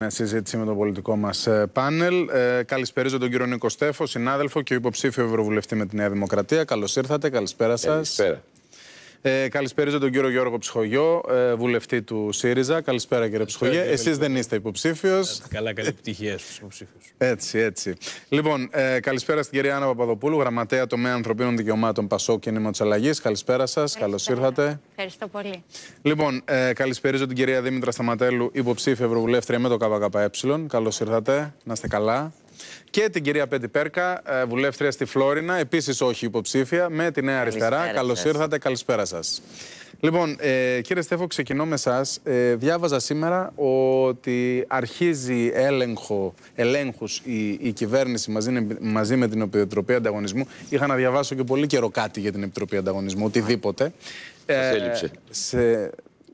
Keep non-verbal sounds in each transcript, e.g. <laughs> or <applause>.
Μια συζήτηση με το πολιτικό μας ε, πάνελ. Ε, καλησπέριζω τον κύριο Νίκο Στέφο, συνάδελφο και υποψήφιο Ευρωβουλευτή με τη Νέα Δημοκρατία. Καλώς ήρθατε, καλησπέρα σας. Καλησπέρα. Ε, τον κύριο Γιώργο Ψυχογιό, ε, βουλευτή του ΣΥΡΙΖΑ. Καλησπέρα κύριε Ψυχογιό. Εσείς δεν είστε υποψήφιος. Καλά, καλή επιτυχία στους υποψήφιους. Έτσι, έτσι. Λοιπόν, ε, καλησπέρα στην κυρία Άννα Παπαδοπούλου, γραμματέα τομέα ανθρωπίνων δικαιωμάτων Πασό Κίνημα της Αλλαγής. Καλησπέρα σας. Καλώς ήρθατε. Ευχαριστώ πολύ. Λοιπόν, ε, την κυρία Δήμητρα Σταματέλου, υποψήφια ευρωβουλεύτρια με το ΚΚΕ. Καλώς ήρθατε. Να είστε καλά και την κυρία Πέντη Πέρκα, ε, βουλεύτρια στη Φλόρινα, επίσης όχι υποψήφια, με τη Νέα Αριστερά. Καλώς ήρθατε, καλησπέρα σας. Λοιπόν, ε, κύριε Στέφο, ξεκινώ με εσά. Ε, διάβαζα σήμερα ότι αρχίζει έλεγχο, ελέγχους η, η κυβέρνηση μαζί, μαζί με την Επιτροπή Ανταγωνισμού. Είχα να διαβάσω και πολύ καιρό κάτι για την Επιτροπή Ανταγωνισμού, οτιδήποτε. Ε, σε,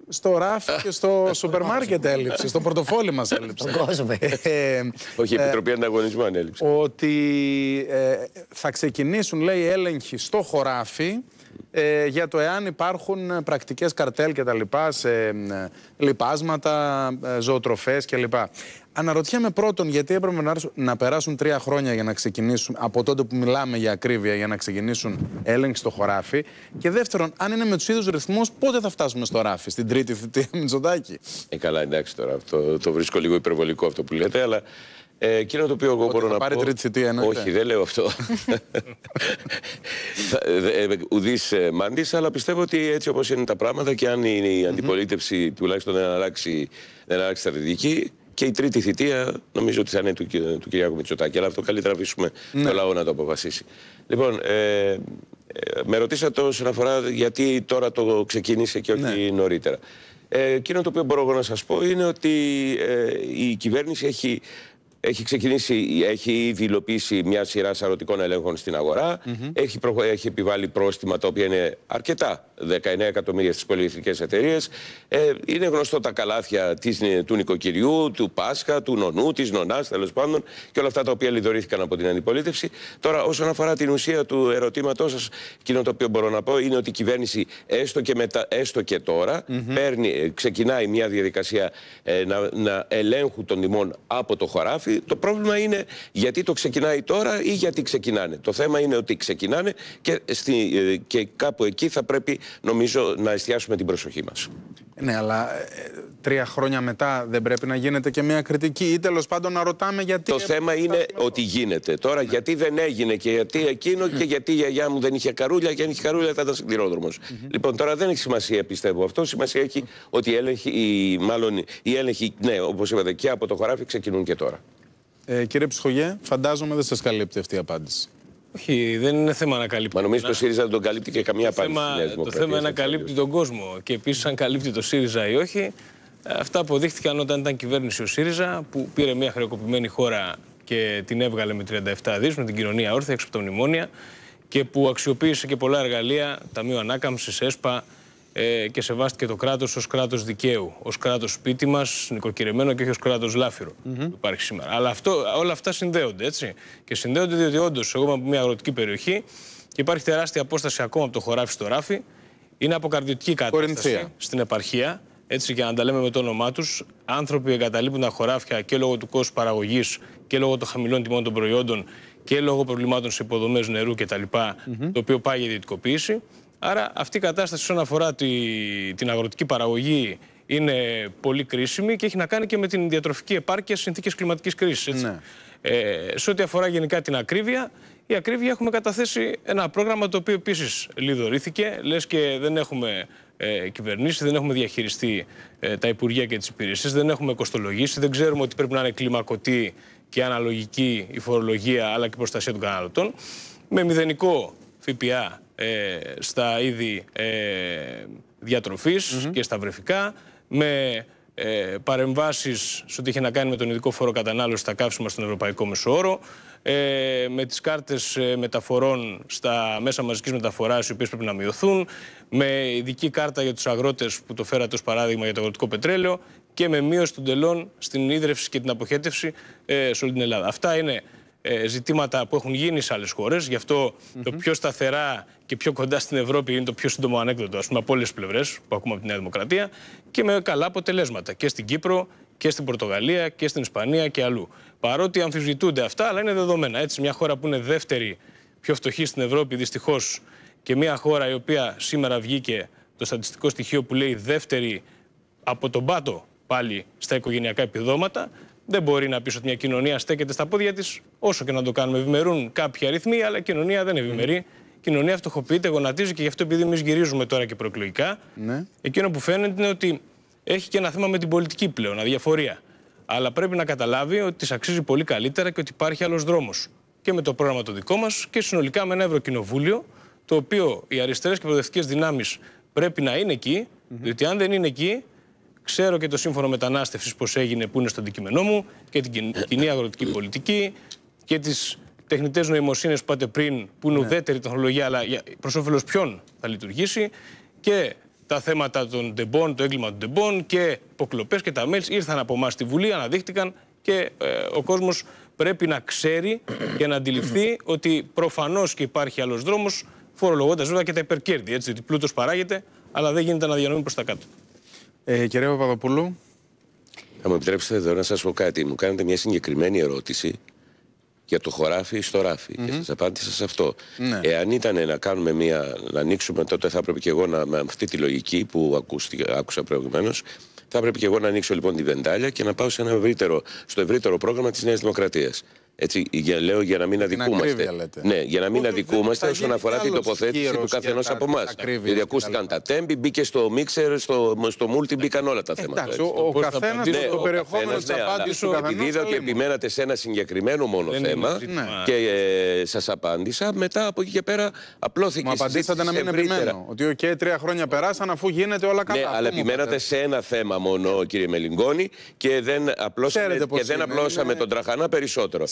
στο ράφι και στο <laughs> σούπερ μάρκετ έλλειψη στο πορτοφόλι μας έλειψε. Ε. Ε, ε, Όχι, η Επιτροπή Ανταγωνισμού ανέλειψε. Ότι θα ξεκινήσουν, λέει, έλεγχοι στο χωράφι ε, για το εάν υπάρχουν ε, πρακτικές καρτέλ και τα λοιπά σε ε, λιπάσματα, ε, ζωοτροφές και λοιπά. Αναρωτιέμαι πρώτον γιατί έπρεπε να, να περάσουν τρία χρόνια για να ξεκινήσουν, από τότε που μιλάμε για ακρίβεια, για να ξεκινήσουν έλεγχοι στο χωράφι. Και δεύτερον, αν είναι με τους ίδιους ρυθμούς, πότε θα φτάσουμε στο ράφι, στην τρίτη θητεία Μητσοτάκη. Ε, καλά, εντάξει τώρα. το βρίσκω λίγο υπερβολικό αυτό που λέτε, αλλά ε, εκείνο το οποίο εγώ μπορώ να πάρει πω. Τρίτη θητεία, εννοείται. Όχι, δεν λέω αυτό. <laughs> Ε, Ουδής ε, μάντης, αλλά πιστεύω ότι έτσι όπως είναι τα πράγματα και αν η αντιπολίτευση τουλάχιστον δεν αλλάξει, δεν αλλάξει στρατηγική, και η τρίτη θητεία νομίζω ότι θα είναι του, του, Κυριάκου Μητσοτάκη. Αλλά αυτό καλύτερα αφήσουμε ναι. το λαό να το αποφασίσει. Λοιπόν, ε, ε, με ρωτήσατε όσον αφορά γιατί τώρα το ξεκίνησε και όχι ναι. νωρίτερα. Ε, εκείνο το οποίο μπορώ να σας πω είναι ότι η κυβέρνηση έχει έχει ξεκινήσει, έχει ήδη υλοποιήσει μια σειρά σαρωτικών ελέγχων στην αγορα Έχει, έχει επιβάλει πρόστιμα τα οποία είναι αρκετά, 19 εκατομμύρια στις πολυεθνικές εταιρείες. Ε, είναι γνωστό τα καλάθια της, του νοικοκυριού, του Πάσχα, του νονού, της νονάς τέλος πάντων και όλα αυτά τα οποία λιδωρήθηκαν από την αντιπολίτευση. Τώρα, όσον αφορά την ουσία του ερωτήματός σας, εκείνο το οποίο μπορώ να πω είναι ότι η κυβέρνηση, έστω και, μετα, έστω και τωρα mm ε, ξεκινάει μια διαδικασία ε, να, να ελέγχου των τιμών από το χωράφι το πρόβλημα είναι γιατί το ξεκινάει τώρα ή γιατί ξεκινάνε. Το θέμα είναι ότι ξεκινάνε και, στη, ε, και κάπου εκεί θα πρέπει νομίζω να εστιάσουμε την προσοχή μας. Ναι, αλλά ε, τρία χρόνια μετά δεν πρέπει να γίνεται και μια κριτική ή τέλος πάντων να ρωτάμε γιατί. Το θέμα είναι εδώ. ότι γίνεται. Τώρα ναι. γιατί δεν έγινε και γιατί εκείνο και γιατί η τελο παντων να ρωταμε γιατι το θεμα ειναι οτι γινεται τωρα γιατι δεν εγινε και γιατι εκεινο και γιατι η γιαγια μου δεν είχε καρούλια και αν είχε καρούλια ήταν τα Λοιπόν, τώρα δεν έχει σημασία πιστεύω αυτό. Σημασία έχει ότι οι έλεγχοι, μάλλον οι έλεγχοι, ναι, όπως είπατε, και από το χωράφι ξεκινούν και τώρα. Ε, κύριε Ψυχογέ, φαντάζομαι δεν σας καλύπτει αυτή η απάντηση. Όχι, δεν είναι θέμα να καλύπτει. Μα νομίζω ότι ο ΣΥΡΙΖΑ δεν τον καλύπτει και καμία το Θέμα, το θέμα είναι να καλύπτει τον κόσμο. Και επίσης, αν καλύπτει το ΣΥΡΙΖΑ ή όχι, αυτά αποδείχθηκαν όταν ήταν κυβέρνηση ο ΣΥΡΙΖΑ, που πήρε μια χρεοκοπημένη χώρα και την έβγαλε με 37 δις, με την κοινωνία όρθια έξω από τα μνημόνια και που αξιοποίησε και πολλά εργαλεία, Ταμείο Ανάκαμψης, ΕΣΠΑ, ε, και σεβάστηκε το κράτος ως κράτος δικαίου, ως κράτος σπίτι μας, νοικοκυρεμένο και όχι ως κράτος λάφυρο που υπάρχει σήμερα. Αλλά αυτό, όλα αυτά συνδέονται έτσι. Και συνδέονται διότι όντως εγώ είμαι από μια αγροτική περιοχή και υπάρχει τεράστια απόσταση ακόμα από το χωράφι στο ράφι. Είναι αποκαρδιωτική κατάσταση στην επαρχία. Έτσι, για να τα λέμε με το όνομά τους, άνθρωποι εγκαταλείπουν τα χωράφια και λόγω του κόσμου παραγωγής και λόγω των χαμηλών τιμών των προϊόντων και λόγω προβλημάτων σε υποδομές νερού κτλ. Mm Το οποίο πάει για ιδιωτικοποίηση. Άρα αυτή η κατάσταση όσον αφορά τη, την αγροτική παραγωγή είναι πολύ κρίσιμη και έχει να κάνει και με την διατροφική επάρκεια στις συνθήκες κλιματικής κρίσης. Ναι. Ε, σε ό,τι αφορά γενικά την ακρίβεια, η ακρίβεια έχουμε καταθέσει ένα πρόγραμμα το οποίο επίσης λιδωρήθηκε, λες και δεν έχουμε ε, κυβερνήσει, δεν έχουμε διαχειριστεί ε, τα Υπουργεία και τις υπηρεσίες, δεν έχουμε κοστολογήσει, δεν ξέρουμε ότι πρέπει να είναι κλιμακωτή και αναλογική η φορολογία αλλά και η προστασία των καταναλωτών. Με μηδενικό ΦΠΑ ε, στα είδη ε, διατροφής και στα βρεφικά, με ε, παρεμβάσεις σε ό,τι είχε να κάνει με τον ειδικό φόρο κατανάλωσης στα καύσιμα στον Ευρωπαϊκό Μεσοόρο ε, με τις κάρτες ε, μεταφορών στα μέσα μαζικής μεταφοράς οι οποίες πρέπει να μειωθούν, με ειδική κάρτα για τους αγρότες που το φέρατε ως παράδειγμα για το αγροτικό πετρέλαιο και με μείωση των τελών στην ίδρυυση και την αποχέτευση ε, σε όλη την Ελλάδα. Αυτά είναι ε, ζητήματα που έχουν γίνει σε άλλες χώρες, γι' αυτο το πιο σταθερά και πιο κοντά στην Ευρώπη είναι το πιο σύντομο ανέκδοτο ας πούμε, από όλες τις πλευρές που ακούμε από τη Νέα Δημοκρατία και με καλά αποτελέσματα και στην Κύπρο και στην Πορτογαλία και στην Ισπανία και αλλού. Παρότι αμφισβητούνται αυτά, αλλά είναι δεδομένα. Έτσι, μια χώρα που είναι δεύτερη πιο φτωχή στην Ευρώπη, δυστυχώς, και μια χώρα η οποία σήμερα βγήκε το στατιστικό στοιχείο που λέει δεύτερη από τον πάτο πάλι στα οικογενειακά επιδόματα, δεν μπορεί να πεις ότι μια κοινωνία στέκεται στα πόδια της, όσο και να το κάνουμε. Ευημερούν κάποιοι αριθμοί, αλλά η κοινωνία δεν ευημερεί κοινωνία φτωχοποιείται, γονατίζει και γι' αυτό επειδή εμείς γυρίζουμε τώρα και προεκλογικά, ναι. εκείνο που φαίνεται είναι ότι έχει και ένα θέμα με την πολιτική πλέον, αδιαφορία. Αλλά πρέπει να καταλάβει ότι της αξίζει πολύ καλύτερα και ότι υπάρχει άλλος δρόμος. Και με το πρόγραμμα το δικό μας και συνολικά με ένα Ευρωκοινοβούλιο, το οποίο οι αριστερές και προοδευτικές δυνάμεις πρέπει να είναι εκεί, mm διότι αν δεν είναι εκεί, ξέρω και το σύμφωνο μετανάστευσης πώς έγινε, που είναι στο αντικείμενό μου, και την κοινή αγροτική πολιτική και τις τεχνητές νοημοσύνες που πάτε πριν, που είναι ναι. ουδέτερη τεχνολογία, αλλά προς όφελος ποιον θα λειτουργήσει. Και τα θέματα των ντεμπών, το έγκλημα των ντεμπών και υποκλοπές και τα mails ήρθαν από εμάς στη Βουλή, αναδείχτηκαν και ε, ο κόσμος πρέπει να ξέρει και να αντιληφθεί ότι προφανώς και υπάρχει άλλος δρόμος, φορολογώντας βέβαια και τα υπερκέρδη. Έτσι, ότι πλούτος παράγεται, αλλά δεν γίνεται να διανοεί προς τα κάτω. Ε, κύριε Παπαδοπούλου. Θα μου επιτρέψετε εδώ να σας πω κάτι. Μου κάνετε μια συγκεκριμένη ερώτηση για το χωράφι στο ράφι. Και σας απάντησα σε αυτό. Ναι. Εάν ήταν να κάνουμε μία, να ανοίξουμε, τότε θα έπρεπε και εγώ να, με αυτή τη λογική που ακούστη, άκουσα προηγουμένως, θα έπρεπε και εγώ να ανοίξω λοιπόν τη βεντάλια και να πάω σε ένα ευρύτερο, στο ευρύτερο πρόγραμμα της Νέας Δημοκρατίας. Έτσι, για, λέω για να μην αδικούμαστε. Ναι, για να μην Ούτε αδικούμαστε όσον αφορά την τοποθέτηση του καθενό από εμάς. Γιατί ακούστηκαν τα τέμπη, μπήκε στο μίξερ, στο, στο μούλτι, μπήκαν όλα τα θέματα. Εντάξει, ο, ο καθένα το ναι, περιεχόμενο της ναι, απάντησης του Επειδή ότι επιμένατε σε ένα συγκεκριμένο μόνο θέμα ναι. και ε, σας απάντησα, μετά από εκεί και πέρα απλώθηκε η απαντήσατε να μην επιμένω. Ότι οκ, τρία χρόνια περάσαν αφού γίνεται όλα καλά. Ναι, αλλά επιμένατε σε ένα θέμα μόνο, κύριε Μελιγκόνη, και δεν απλώσαμε τον τραχανά περισσότερο.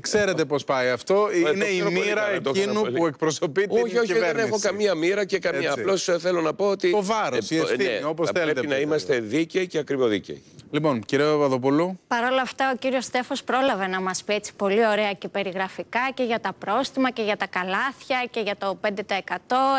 Ξέρετε ε, πώς πάει αυτό. Ε, είναι η μοίρα εκείνου που εκπροσωπεί την όχι, όχι, δεν έχω καμία μοίρα και καμία. Απλώς ε, θέλω να πω ότι. Το βάρος, η ευθύνη, ναι, όπως θέλετε. Πρέπει να είμαστε δίκαιοι και ακριβοδίκαιοι. Λοιπόν, κύριε Παπαδοπούλου. Παρ' όλα αυτά, ο κύριος Στέφος πρόλαβε να μας πει έτσι πολύ ωραία και περιγραφικά και για τα πρόστιμα και για τα καλάθια και για το 5%.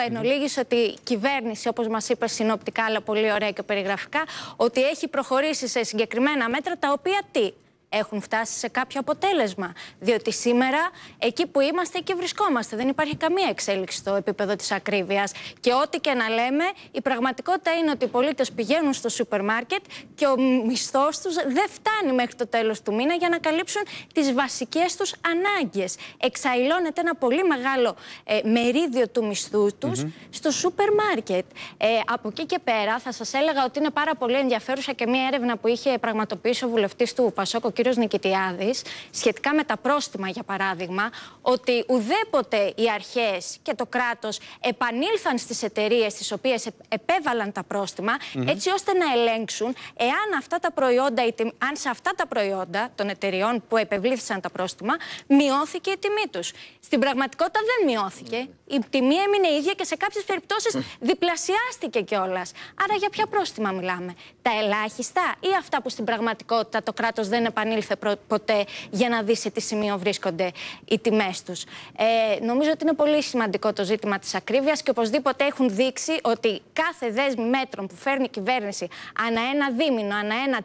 Εν ολίγης ότι η κυβέρνηση, όπως μας είπε συνοπτικά, αλλά πολύ ωραία και περιγραφικά, ότι έχει προχωρήσει σε συγκεκριμένα μέτρα τα οποία τι έχουν φτάσει σε κάποιο αποτέλεσμα. Διότι σήμερα εκεί που είμαστε, εκεί βρισκόμαστε. Δεν υπάρχει καμία εξέλιξη στο επίπεδο της ακρίβειας. Και ό,τι και να λέμε, η πραγματικότητα είναι ότι οι πολίτες πηγαίνουν στο σούπερ μάρκετ και ο μισθός τους δεν φτάνει μέχρι το τέλος του μήνα για να καλύψουν τις βασικές τους ανάγκες. Εξαϊλώνεται ένα πολύ μεγάλο ε, μερίδιο του μισθού τους στο σούπερ μάρκετ. Ε, από εκεί και πέρα, θα σας έλεγα ότι είναι πάρα πολύ ενδιαφέρουσα και μία έρευνα που είχε πραγματοποιήσει ο βουλευτής του Πασόκο κύριος Νικητιάδης σχετικά με τα πρόστιμα, για παράδειγμα, ότι ουδέποτε οι αρχές και το κράτος επανήλθαν στις εταιρείες τις οποίες επέβαλαν τα προστιμα έτσι ώστε να ελέγξουν εάν αυτά τα προϊόντα, αν σε αυτά τα προϊόντα των εταιριών που επευλήθησαν τα πρόστιμα, μειώθηκε η τιμή τους. Στην πραγματικότητα δεν μειωθηκε Η τιμή έμεινε ίδια και σε κάποιες διπλασιάστηκε κιόλας. Άρα για ποια πρόστιμα μιλάμε, τα ελάχιστα ή αυτά που στην πραγματικότητα το κράτος δεν επανήλθε επανήλθε ποτέ για να δεις σε τι σημείο βρίσκονται οι τιμές τους. Ε, νομίζω ότι είναι πολύ σημαντικό το ζήτημα της ακρίβειας και οπωσδήποτε έχουν δείξει ότι κάθε δέσμη μέτρων που φέρνει η κυβέρνηση ανά ένα δίμηνο, ανά ένα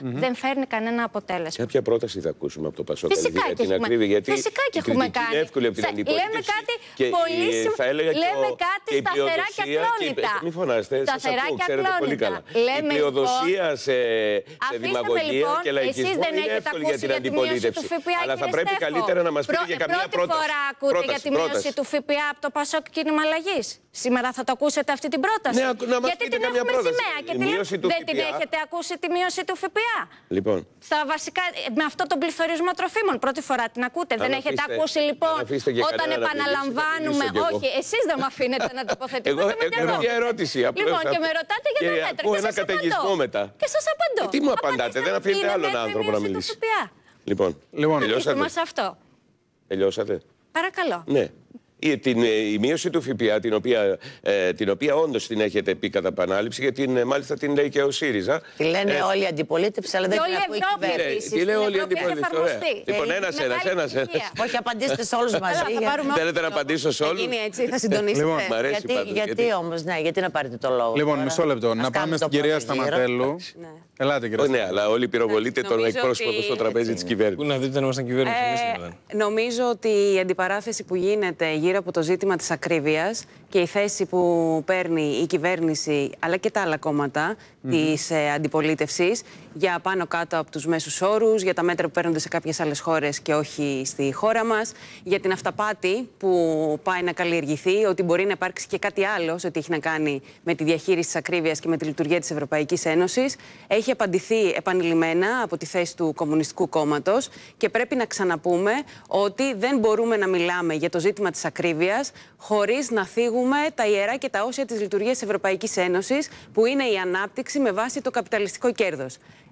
δεν φέρνει κανένα αποτέλεσμα. Κάποια πρόταση θα ακούσουμε από το Πασόκ. για την ακρίβεια, γιατί Φυσικά και έχουμε κάνει. Είναι εύκολη από την αντιπολίτευση. Λέμε κάτι και ε, πολύ σημαντικό. Λέμε κάτι και σταθερά και ακλόνητα. Ε, Μην φωνάστε. Σταθερά και Πολύ καλά. Λέμε η πλειοδοσία λοιπόν- σε, σε δημαγωγία λοιπόν, και λαϊκισμό. Εσείς δεν δεν έχετε ακούσει για, την για τη μείωση του ΦΠΑ. Αλλά θα πρέπει Στέφο. καλύτερα να μας πείτε για καμία πρώτη. Πρώτη φορά ακούτε πρόταση, για τη μείωση του ΦΠΑ από το Πασόκ κίνημα αλλαγής. Σήμερα θα το ακούσετε αυτή την πρόταση. Ναι, να μας Γιατί την έχουμε σημαία και τη δεν την έχετε ακούσει τη μείωση του ΦΠΑ. Λοιπόν. Στα βασικά, ε, με αυτό τον πληθωρισμό τροφίμων. Πρώτη φορά την ακούτε. Δεν έχετε ακούσει λοιπόν όταν επαναλαμβάνουμε. Όχι, εσείς δεν μου αφήνετε να <laughs> τοποθετηθείτε. Εγώ μια ερώτηση. Λοιπόν, και με ρωτάτε για τα μέτρα. Και σας απαντώ. Και σας απαντώ. Ε, τι μου απαντάτε, δεν αφήνετε άλλον άνθρωπο να μιλήσει. Λοιπόν, λοιπόν, μας αυτό. Τελειώσατε. Παρακαλώ. Ναι η, την, ε, η μείωση του ΦΠΑ, την οποία, ε, την οποία όντως την έχετε πει κατά επανάληψη, γιατί την, ε, μάλιστα την λέει και ο ΣΥΡΙΖΑ. Τη λένε ε, όλοι η αντιπολίτευση, αλλά δεν την ακούει η κυβέρνηση. Τη λέει όλη η αντιπολίτευση. Λοιπόν, ένας, ένας, ένα. Όχι, απαντήστε σε όλους μαζί. Θέλετε να απαντήσω σε όλου. Είναι έτσι, θα συντονίσετε. Λοιπόν, γιατί όμως, ναι, γιατί να πάρετε το λόγο. Λοιπόν, μισό λεπτό. Να πάμε στην κυρία Σταματέλου. Ελάτε, κυρία Ναι, αλλά όλοι πυροβολείτε τον εκπρόσωπο στο τραπέζι της ναι. κυβέρνησης. Πού να δείτε να ήμασταν κυβέρνηση. Ε, νομίζω ότι η αντιπαράθεση που να δειτε να κυβερνηση νομιζω γύρω από το ζήτημα της ακρίβειας και η θέση που παίρνει η κυβέρνηση αλλά και τα άλλα κόμματα της ε, αντιπολίτευσης για πάνω κάτω από τους μέσους όρους, για τα μέτρα που παίρνονται σε κάποιες άλλες χώρες και όχι στη χώρα μας, για την αυταπάτη που πάει να καλλιεργηθεί, ότι μπορεί να υπάρξει και κάτι άλλο σε ό,τι έχει να κάνει με τη διαχείριση της ακρίβειας και με τη λειτουργία της Ευρωπαϊκής Ένωσης. Έχει απαντηθεί επανειλημμένα από τη θέση του Κομμουνιστικού Κόμματος και πρέπει να ξαναπούμε ότι δεν μπορούμε να μιλάμε για το ζήτημα της ακρίβειας χωρίς να θίγουμε τα ιερά και τα όσια της λειτουργίας της Ευρωπαϊκής Ένωσης, που είναι η ανάπτυξη με βάση το καπιταλιστικό κέρδος.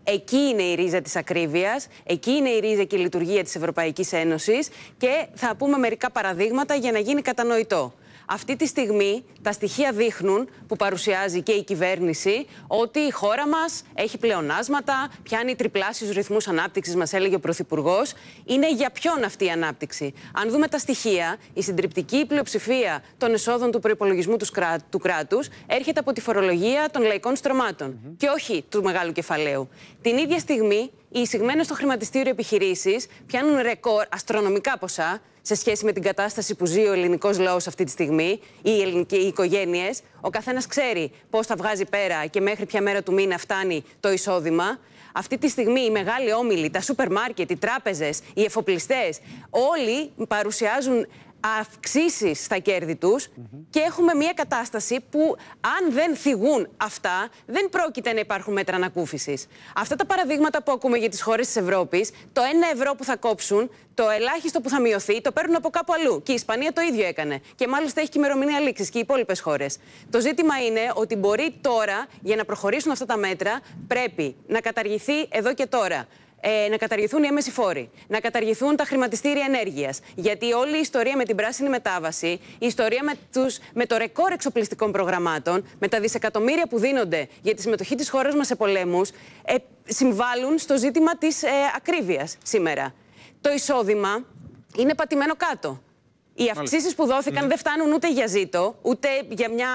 Εκεί είναι η ρίζα της ακρίβειας, εκεί είναι η ρίζα και η λειτουργία της Ευρωπαϊκής Ένωσης και θα πούμε μερικά παραδείγματα για να γίνει κατανοητό. Αυτή τη στιγμή τα στοιχεία δείχνουν που παρουσιάζει και η κυβέρνηση ότι η χώρα μας έχει πλεονάσματα, πιάνει τριπλάσιους ρυθμούς ανάπτυξης, μας έλεγε ο Πρωθυπουργός. Είναι για ποιον αυτή η ανάπτυξη. Αν δούμε τα στοιχεία, η συντριπτική πλειοψηφία των εσόδων του προπολογισμού του, κράτους έρχεται από τη φορολογία των λαϊκών και όχι του μεγάλου κεφαλαίου. Την ίδια στιγμή, οι εισηγμένες στο χρηματιστήριο επιχειρήσεις πιάνουν ρεκόρ αστρονομικά ποσά σε σχέση με την κατάσταση που ζει ο ελληνικός λαός αυτή τη στιγμή οι οικογένειες. Ο καθένας ξέρει πώς θα βγάζει πέρα και μέχρι ποια μέρα του μήνα φτάνει το εισόδημα. Αυτή τη στιγμή οι μεγάλοι όμιλοι, τα σούπερ μάρκετ, οι τράπεζες, οι εφοπλιστές, όλοι παρουσιάζουν αυξήσει στα κέρδη τους και έχουμε μια κατάσταση που, αν δεν θυγούν αυτά, δεν πρόκειται να υπάρχουν μέτρα ανακούφισης. Αυτά τα παραδείγματα που ακούμε για τις χώρες της Ευρώπης, το ένα ευρώ που θα κόψουν, το ελάχιστο που θα μειωθεί, το παίρνουν από κάπου αλλού. Και η Ισπανία το ίδιο έκανε. Και μάλιστα έχει και ημερομηνία λήξης και οι υπόλοιπες χώρες. Το ζήτημα είναι ότι μπορεί τώρα, για να προχωρήσουν αυτά τα μέτρα, πρέπει να καταργηθεί εδώ και τώρα ε, να καταργηθούν οι έμεση φόροι, να καταργηθούν τα χρηματιστήρια ενέργειας. Γιατί όλη η ιστορία με την πράσινη μετάβαση, η ιστορία με, τους, με το ρεκόρ εξοπλιστικών προγραμμάτων, με τα δισεκατομμύρια που δίνονται για τη συμμετοχή της χώρας μας σε πολέμους, ε, συμβάλλουν στο ζήτημα της ε, ακρίβειας σήμερα. Το εισόδημα είναι πατημένο κάτω. Οι αυξήσεις που δόθηκαν ναι. δεν φτάνουν ούτε για ζήτο, ούτε για μια.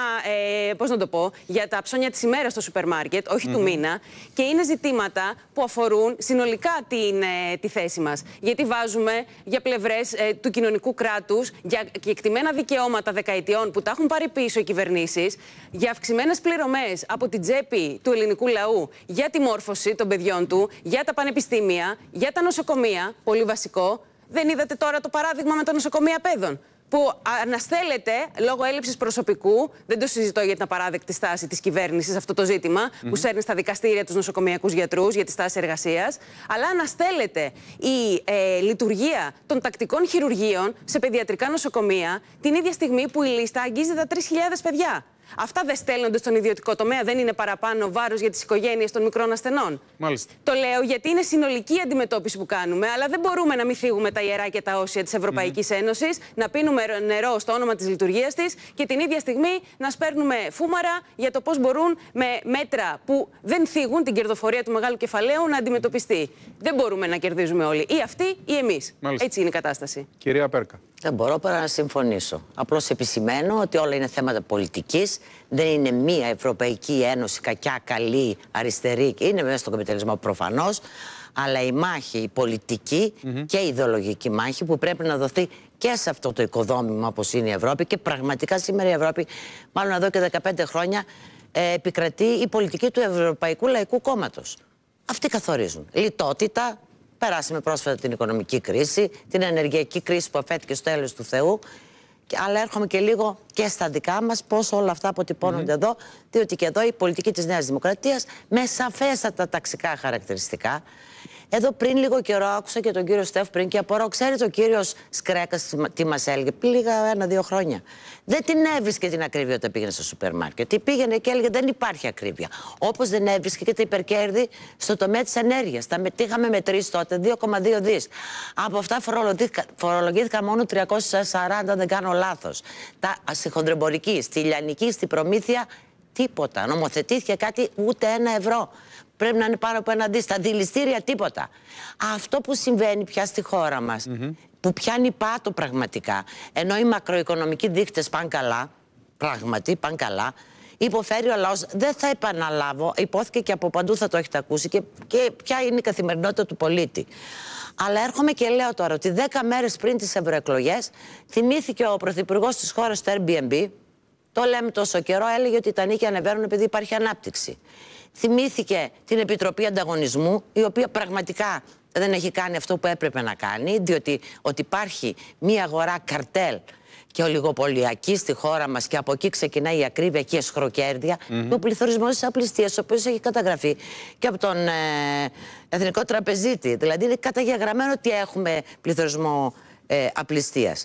Ε, Πώς να το πω, για τα ψώνια της ημέρας στο σούπερ μάρκετ, του μήνα. Και είναι ζητήματα που αφορούν συνολικά την, ε, τη θέση μας. Γιατί βάζουμε για πλευρές ε, του κοινωνικού κράτους, για κεκτημένα δικαιώματα δεκαετιών που τα έχουν πάρει πίσω οι κυβερνήσεις, για αυξημένες πληρωμές από την τσέπη του ελληνικού λαού, για τη μόρφωση των παιδιών του, για τα πανεπιστήμια, για τα νοσοκομεία, πολύ βασικό, δεν είδατε τώρα το παράδειγμα με τα νοσοκομεία παιδών. Που αναστέλλεται λόγω έλλειψης προσωπικού. Δεν το συζητώ για την απαράδεκτη στάση της κυβέρνησης αυτό το ζητημα που σέρνει στα δικαστήρια τους νοσοκομιακούς γιατρούς για τη στάση εργασίας. Αλλά αναστέλλεται η ε, λειτουργία των τακτικών χειρουργείων σε παιδιατρικά νοσοκομεία την ίδια στιγμή που η λίστα αγγίζει τα 3.000 παιδιά. Αυτά δεν στέλνονται στον ιδιωτικό τομέα, δεν είναι παραπάνω βάρος για τις οικογένειες των μικρών ασθενών. Μάλιστα. Το λέω γιατί είναι συνολική αντιμετώπιση που κάνουμε, αλλά δεν μπορούμε να μην θίγουμε τα ιερά και τα όσια της Ευρωπαϊκής mm. Ναι. Ένωσης, να πίνουμε νερό στο όνομα της λειτουργίας της και την ίδια στιγμή να σπέρνουμε φούμαρα για το πώς μπορούν με μέτρα που δεν θίγουν την κερδοφορία του μεγάλου κεφαλαίου να αντιμετωπιστεί. Δεν μπορούμε να κερδίζουμε όλοι, ή αυτοί ή εμείς. Έτσι είναι η κατάσταση. Κυρία Πέρκα. Δεν μπορώ παρά να συμφωνήσω. Απλώς επισημαίνω ότι όλα είναι θέματα πολιτικής. Δεν είναι μία Ευρωπαϊκή Ένωση κακιά, καλή, αριστερή. Είναι μέσα στον καπιταλισμό προφανώς. Αλλά η μάχη, η πολιτική και η ιδεολογική μάχη που πρέπει να δοθεί και σε αυτό το οικοδόμημα όπως είναι η Ευρώπη. Και πραγματικά σήμερα η Ευρώπη, μάλλον εδώ και 15 χρόνια, ε, επικρατεί η πολιτική του Ευρωπαϊκού Λαϊκού Κόμματος. Αυτοί καθορίζουν. Λιτότητα, Περάσαμε πρόσφατα την οικονομική κρίση, την ενεργειακή κρίση που αφέτηκε στο τέλος του Θεού. Αλλά έρχομαι και λίγο και στα δικά μας, πώς όλα αυτά αποτυπώνονται εδώ, διότι και εδώ η πολιτική της Νέας Δημοκρατίας με σαφέστατα ταξικά χαρακτηριστικά. Εδώ πριν λίγο καιρό άκουσα και τον κύριο Στεφ πριν και απορώ. Ξέρετε, ο κύριος Σκρέκας τι μα έλεγε. Λίγα ένα-δύο χρόνια. Δεν την έβρισκε την ακρίβεια όταν πήγαινε στο σούπερ μάρκετ. Τι πήγαινε και έλεγε δεν υπάρχει ακρίβεια. Όπως δεν έβρισκε και τα υπερκέρδη στο τομέα της ενέργειας. Τα με, είχαμε μετρήσει τότε 2,2 δις. Από αυτά φορολογήθηκα, μόνο 340, αν δεν κάνω λάθος. Τα στη στη λιανική, στη προμήθεια, τίποτα. Νομοθετήθηκε κάτι ούτε ένα ευρώ πρέπει να είναι πάνω από ένα δίστα, δηληστήρια, τίποτα. Αυτό που συμβαίνει πια στη χώρα μας, mm -hmm. που πιάνει πάτο πραγματικά, ενώ οι μακροοικονομικοί δείχτες πάνε καλά, πράγματι πάνε καλά, υποφέρει ο λαός. Δεν θα επαναλάβω, υπόθηκε και από παντού θα το έχετε ακούσει και, και ποια είναι η καθημερινότητα του πολίτη. Αλλά έρχομαι και λέω τώρα ότι δέκα μέρες πριν τις ευρωεκλογές θυμήθηκε ο πρωθυπουργός της χώρας του Airbnb. Το λέμε τόσο καιρό, έλεγε ότι τα νίκια ανεβαίνουν επειδή υπάρχει ανάπτυξη θυμήθηκε την Επιτροπή Ανταγωνισμού, η οποία πραγματικά δεν έχει κάνει αυτό που έπρεπε να κάνει, διότι ότι υπάρχει μία αγορά καρτέλ και ολιγοπολιακή στη χώρα μας και από εκεί ξεκινάει η ακρίβεια και η σχροκέρδια. mm ο πληθωρισμός της απληστίας, ο οποίος έχει καταγραφεί και από τον ε, Εθνικό Τραπεζίτη. Δηλαδή είναι καταγεγραμμένο ότι έχουμε πληθωρισμό ε, απληστίας.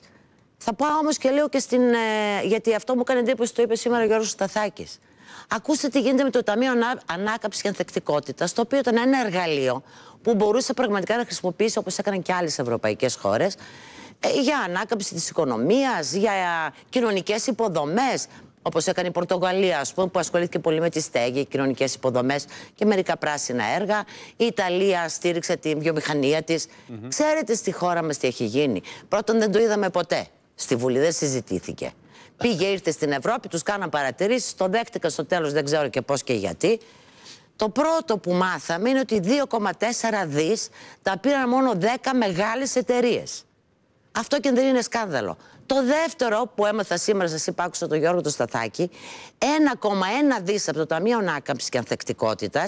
Θα πάω όμως και λέω και στην. Ε, γιατί αυτό μου κάνει εντύπωση, το είπε σήμερα ο Γιώργος Σταθάκης. Ακούστε τι γίνεται με το Ταμείο Ανάκαμψης και Ανθεκτικότητας, το οποίο ήταν ένα εργαλείο που μπορούσε πραγματικά να χρησιμοποιήσει όπως έκαναν και άλλες ευρωπαϊκές χώρες ε, για ανάκαμψη της οικονομίας, για ε, κοινωνικές υποδομές. Όπως έκανε η Πορτογαλία, ας πούμε, που ασχολήθηκε πολύ με τη στέγη, κοινωνικές υποδομές και μερικά πράσινα έργα. Η Ιταλία στήριξε τη βιομηχανία της. Ξέρετε στη χώρα μας τι έχει γίνει. Πρώτον, δεν το είδαμε ποτέ. Στη Βουλή δεν συζητήθηκε. Πήγε, ήρθε στην Ευρώπη, τους κάναν παρατηρήσεις, τον δέχτηκα στο τέλος, δεν ξέρω και πώς και γιατί. Το πρώτο που μάθαμε είναι ότι 2,4 δις τα πήραν μόνο 10 μεγάλες εταιρείες. Αυτό και δεν είναι σκάνδαλο. Το δεύτερο που έμαθα σήμερα, σας είπα, άκουσα τον Γιώργο Σταθάκη, 1,1 δις από το Ταμείο Ανάκαμψης και Ανθεκτικότητας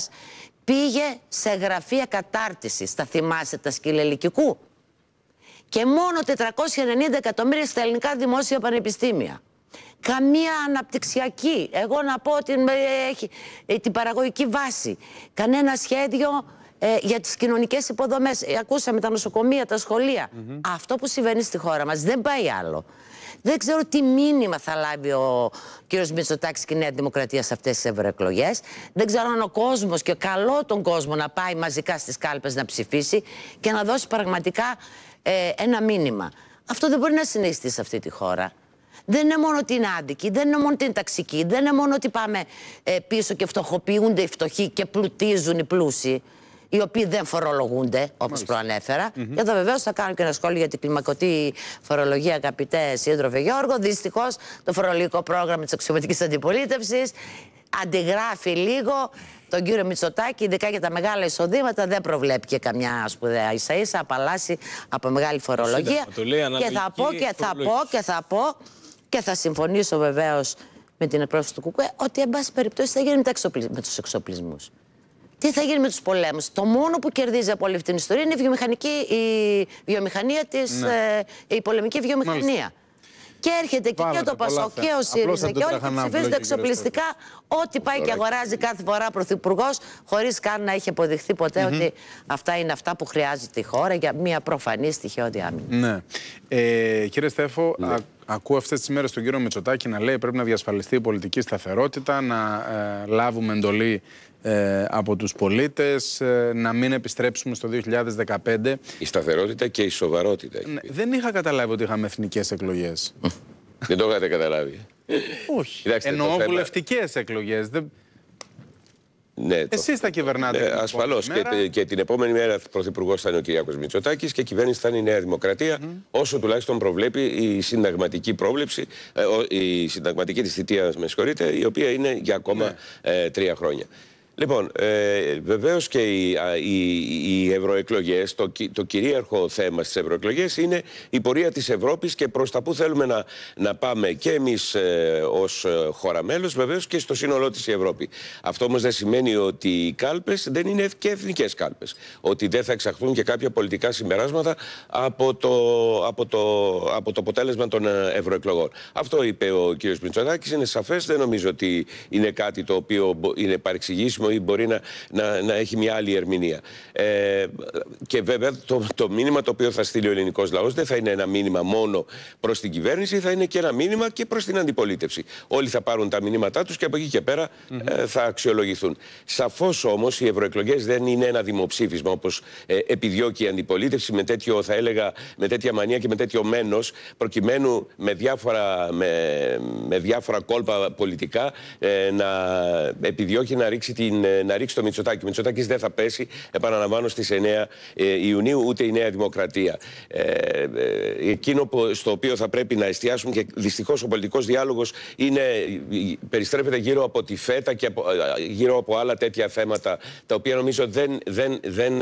πήγε σε γραφεία κατάρτισης. τα θυμάστε, τα σκυλελικικού. Και μόνο 490 εκατομμύρια στα ελληνικά δημόσια πανεπιστήμια καμία αναπτυξιακή. Εγώ να πω ότι έχει ε, την παραγωγική βάση. Κανένα σχέδιο ε, για τις κοινωνικές υποδομές. Ε, ακούσαμε τα νοσοκομεία, τα σχολεια Αυτό που συμβαίνει στη χώρα μας δεν πάει άλλο. Δεν ξέρω τι μήνυμα θα λάβει ο κύριος Μητσοτάκης και η Νέα Δημοκρατία σε αυτές τις ευρωεκλογές. Δεν ξέρω αν ο κόσμος και καλό τον κόσμο να πάει μαζικά στις κάλπες να ψηφίσει και να δώσει πραγματικά ένα μήνυμα. Αυτό δεν μπορεί να συνεχιστεί σε αυτή τη χώρα δεν είναι μόνο ότι είναι δεν είναι μόνο ότι είναι δεν είναι μόνο ότι πάμε ε, πίσω και φτωχοποιούνται οι φτωχοί και πλουτίζουν οι πλούσιοι, οι οποίοι δεν φορολογούνται, όπως προανέφερα. Mm -hmm. Και εδώ βεβαίως θα κάνω και ένα σχόλιο για την κλιμακωτή φορολογία, αγαπητέ σύντροφε Γιώργο. Δυστυχώς το φορολογικό πρόγραμμα της αξιωματικής αντιπολίτευσης αντιγράφει λίγο τον κύριο Μητσοτάκη, ειδικά για τα μεγάλα εισοδήματα, δεν προβλέπει και καμιά σπουδαία ίσα ίσα, απαλλάσσει από μεγάλη φορολογία. Σύνταγμα, και θα πω και θα πω και θα πω και θα συμφωνήσω βεβαίως με την εκπρόσωπο του Κουκουέ ότι, εν πάση περιπτώσει, θα γίνει με, τους τους εξοπλισμούς. Τι θα γίνει με τους πολέμους. Το μόνο που κερδίζει από όλη αυτή την ιστορία είναι η, βιομηχανική, η βιομηχανία της, ναι. ε, η πολεμική βιομηχανία. Και έρχεται και, και το Πασό και ο ΣΥΡΙΖΑ και όλοι εξοπλιστικά ό,τι πάει και αγοράζει κάθε φορά πρωθυπουργός, χωρίς καν να έχει αποδειχθεί ποτέ ότι αυτά είναι αυτά που χρειάζεται η χώρα για μια προφανή στοιχειώδη άμυνα. Ναι. Ε, κύριε Στέφο, ναι. ακούω αυτές τις μέρες τον κύριο Μητσοτάκη να λέει πρέπει να διασφαλιστεί η πολιτική σταθερότητα, να ε, λάβουμε εντολή ε, από τους πολίτες, ε, να μην επιστρέψουμε στο 2015. Η σταθερότητα και η σοβαρότητα. Ναι, δεν είχα καταλάβει ότι είχαμε εθνικές εκλογές. <laughs> Δεν το είχατε καταλάβει. Όχι. Κοιτάξτε, Εννοώ βουλευτικές εκλογές. Δεν... Ναι, Εσεί τα κυβερνάτε. Ναι, Ασφαλώς. Και, και, την επόμενη μέρα πρωθυπουργός θα είναι ο Κυριακό Μητσοτάκης και κυβέρνηση θα είναι η Νέα Δημοκρατία, όσο τουλάχιστον προβλέπει η συνταγματική πρόβλεψη, ε, η συνταγματική της θητεία, με συγχωρείτε, η οποία είναι για ακόμα ναι. τρία χρόνια. Λοιπόν, ε, βεβαίως και οι, οι, ευρωεκλογές, το, το κυρίαρχο θέμα στις ευρωεκλογές είναι η πορεία της Ευρώπης και προς τα που θέλουμε να, να πάμε και εμείς ε, ως ε, χώρα μέλος, βεβαίως και στο σύνολό της η Ευρώπη. Αυτό όμως δεν σημαίνει ότι οι κάλπες δεν είναι και εθνικές κάλπες. Ότι δεν θα εξαχθούν και κάποια πολιτικά συμπεράσματα από το, από το, από το αποτέλεσμα των ε, ευρωεκλογών. Αυτό είπε ο κ. Μητσοδάκη. είναι σαφές. Δεν νομίζω ότι είναι κάτι το οποίο είναι παρεξηγήσιμο κόσμο ή μπορεί να, να, έχει μια άλλη ερμηνεία. Ε, και βέβαια το, το μήνυμα το οποίο θα στείλει ο ελληνικός λαός δεν θα είναι ένα μήνυμα μόνο προς την κυβέρνηση, θα είναι και ένα μήνυμα και προς την αντιπολίτευση. Όλοι θα πάρουν τα μηνύματά τους και από εκεί και περα ε, θα αξιολογηθούν. Σαφώς όμως οι ευρωεκλογές δεν είναι ένα δημοψήφισμα όπως ε, επιδιώκει η αντιπολίτευση με τέτοιο, θα έλεγα, με τέτοια μανία και με τέτοιο μένος, προκειμένου με διάφορα, με, με διάφορα κόλπα πολιτικά ε, να επιδιώκει να ρίξει την ε, να ρίξει το Μητσοτάκι. Ο Μητσοτάκι δεν θα πέσει, επαναλαμβάνω, στις 9 ε, Ιουνίου, ούτε η Νέα Δημοκρατία. Ε, ε, εκείνο που, στο οποίο θα πρέπει να εστιάσουμε και δυστυχώς ο πολιτικός διάλογος περιστρέφεται γύρω από τη ΦΕΤΑ και γύρω από άλλα τέτοια θέματα, τα οποία νομίζω δεν, δεν, δεν,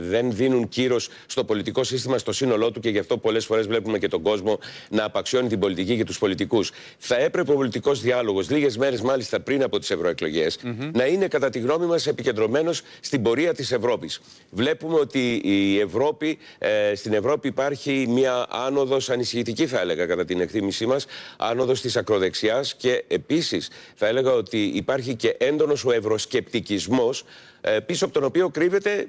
δεν δίνουν κύρος στο πολιτικό σύστημα στο σύνολό του και γι' αυτό πολλές φορές βλέπουμε και τον κόσμο να απαξιώνει την πολιτική και τους πολιτικούς. Θα έπρεπε ο πολιτικός διάλογος, λίγες μέρες μάλιστα πριν από τις ευρωεκλογε να είναι κατά τη γνώμη μας επικεντρωμένος στην πορεία της Ευρώπης. Βλέπουμε ότι η Ευρώπη, ε, στην Ευρώπη υπάρχει μια άνοδος ανησυχητική θα έλεγα κατά την εκτίμησή μας, άνοδος της ακροδεξιάς και επίσης θα έλεγα ότι υπάρχει και έντονος ο ευρωσκεπτικισμός ε, πίσω από τον οποίο κρύβεται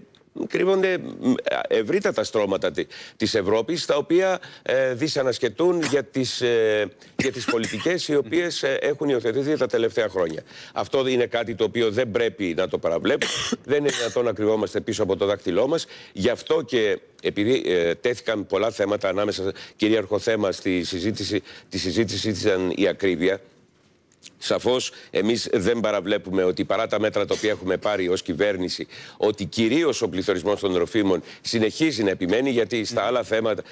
κρύβονται ε, ευρύτατα στρώματα της Ευρώπης τα οποία ε, δυσανασκετούν για τις, ε, για τις πολιτικές οι οποίες ε, έχουν υιοθετηθεί τα τελευταία χρόνια. Αυτό είναι κάτι το οποίο δεν πρέπει να το παραβλέπουμε. δεν είναι δυνατόν να κρυβόμαστε πίσω από το δάχτυλό μας. Γι' αυτό και επειδή ε, τέθηκαν πολλά θέματα ανάμεσα, κυρίαρχο θέμα στη συζήτηση, τη συζήτηση ήταν η ακρίβεια, Σαφώς, εμείς δεν παραβλέπουμε ότι παρά τα μέτρα τα οποία έχουμε πάρει ως κυβέρνηση, ότι κυρίως ο πληθωρισμός των ροφίμων συνεχίζει να επιμένει, γιατί στα άλλα θέματα,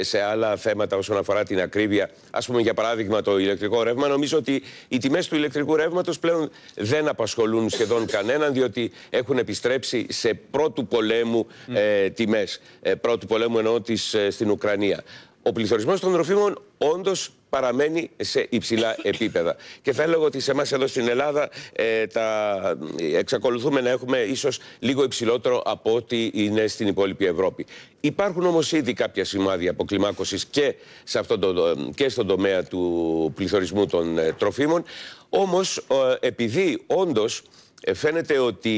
σε, άλλα θέματα όσον αφορά την ακρίβεια, ας πούμε για παράδειγμα το ηλεκτρικό ρεύμα, νομίζω ότι οι τιμές του ηλεκτρικού ρεύματος πλέον δεν απασχολούν σχεδόν κανέναν, διότι έχουν επιστρέψει σε πρώτου πολέμου ε, τιμές. Ε, πρώτου πολέμου εννοώ της, ε, στην Ουκρανία. Ο πληθωρισμός των τροφίμων όντως παραμένει σε υψηλά επίπεδα. Και θα έλεγα ότι σε εμάς εδώ στην Ελλάδα ε, τα, ε, εξακολουθούμε να έχουμε ίσως λίγο υψηλότερο από ό,τι είναι στην υπόλοιπη Ευρώπη. Υπάρχουν όμως ήδη κάποια σημάδια αποκλιμάκωσης και, σε ε, και στον τομέα του πληθωρισμού των τροφίμων. Όμως, επειδή όντως ε, φαίνεται ότι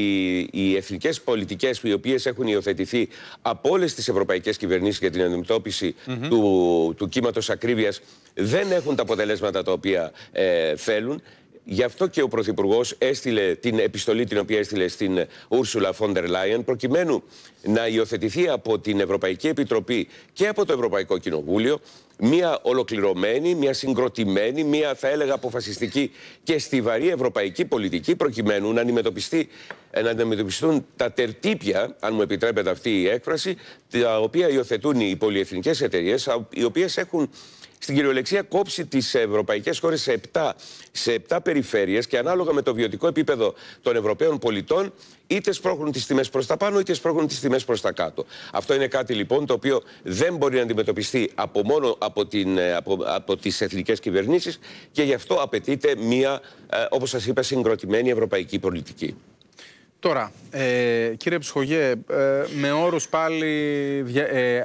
οι εθνικές πολιτικές οι οποίες έχουν υιοθετηθεί από όλες τις ευρωπαϊκές κυβερνήσεις για την αντιμετωπιση του, του κύματος ακρίβειας δεν έχουν τα αποτελέσματα τα οποία ε, θέλουν. Γι' αυτό και ο Πρωθυπουργός έστειλε την επιστολή την οποία έστειλε στην Ούρσουλα Φόντερ der προκειμένου να υιοθετηθεί από την Ευρωπαϊκή Επιτροπή και από το Ευρωπαϊκό Κοινοβούλιο μια ολοκληρωμένη, μια συγκροτημένη, μια θα έλεγα αποφασιστική και στιβαρή ευρωπαϊκή πολιτική προκειμένου να, αντιμετωπιστεί, να αντιμετωπιστούν τα τερτύπια, αν μου επιτρέπετε αυτή η έκφραση, τα οποία υιοθετούν οι πολυεθνικές εταιρείες, οι οποίες έχουν στην κυριολεξία κόψει τις ευρωπαϊκές χώρες σε 7, σε 7 περιφέρειες και ανάλογα με το βιωτικό επίπεδο των Ευρωπαίων πολιτών, είτε σπρώχνουν τις τιμές προς τα πάνω, είτε σπρώχνουν τις τιμές προς τα κάτω. Αυτό είναι κάτι λοιπόν το οποίο δεν μπορεί να αντιμετωπιστεί από μόνο από, ε, από, από τις εθνικές κυβερνήσεις και γι' αυτό απαιτείται μία, ε, όπως σας είπα, συγκροτημένη ευρωπαϊκή πολιτική. Τώρα, ε, κύριε Ψυχογέ, ε, με όρους πάλι ε,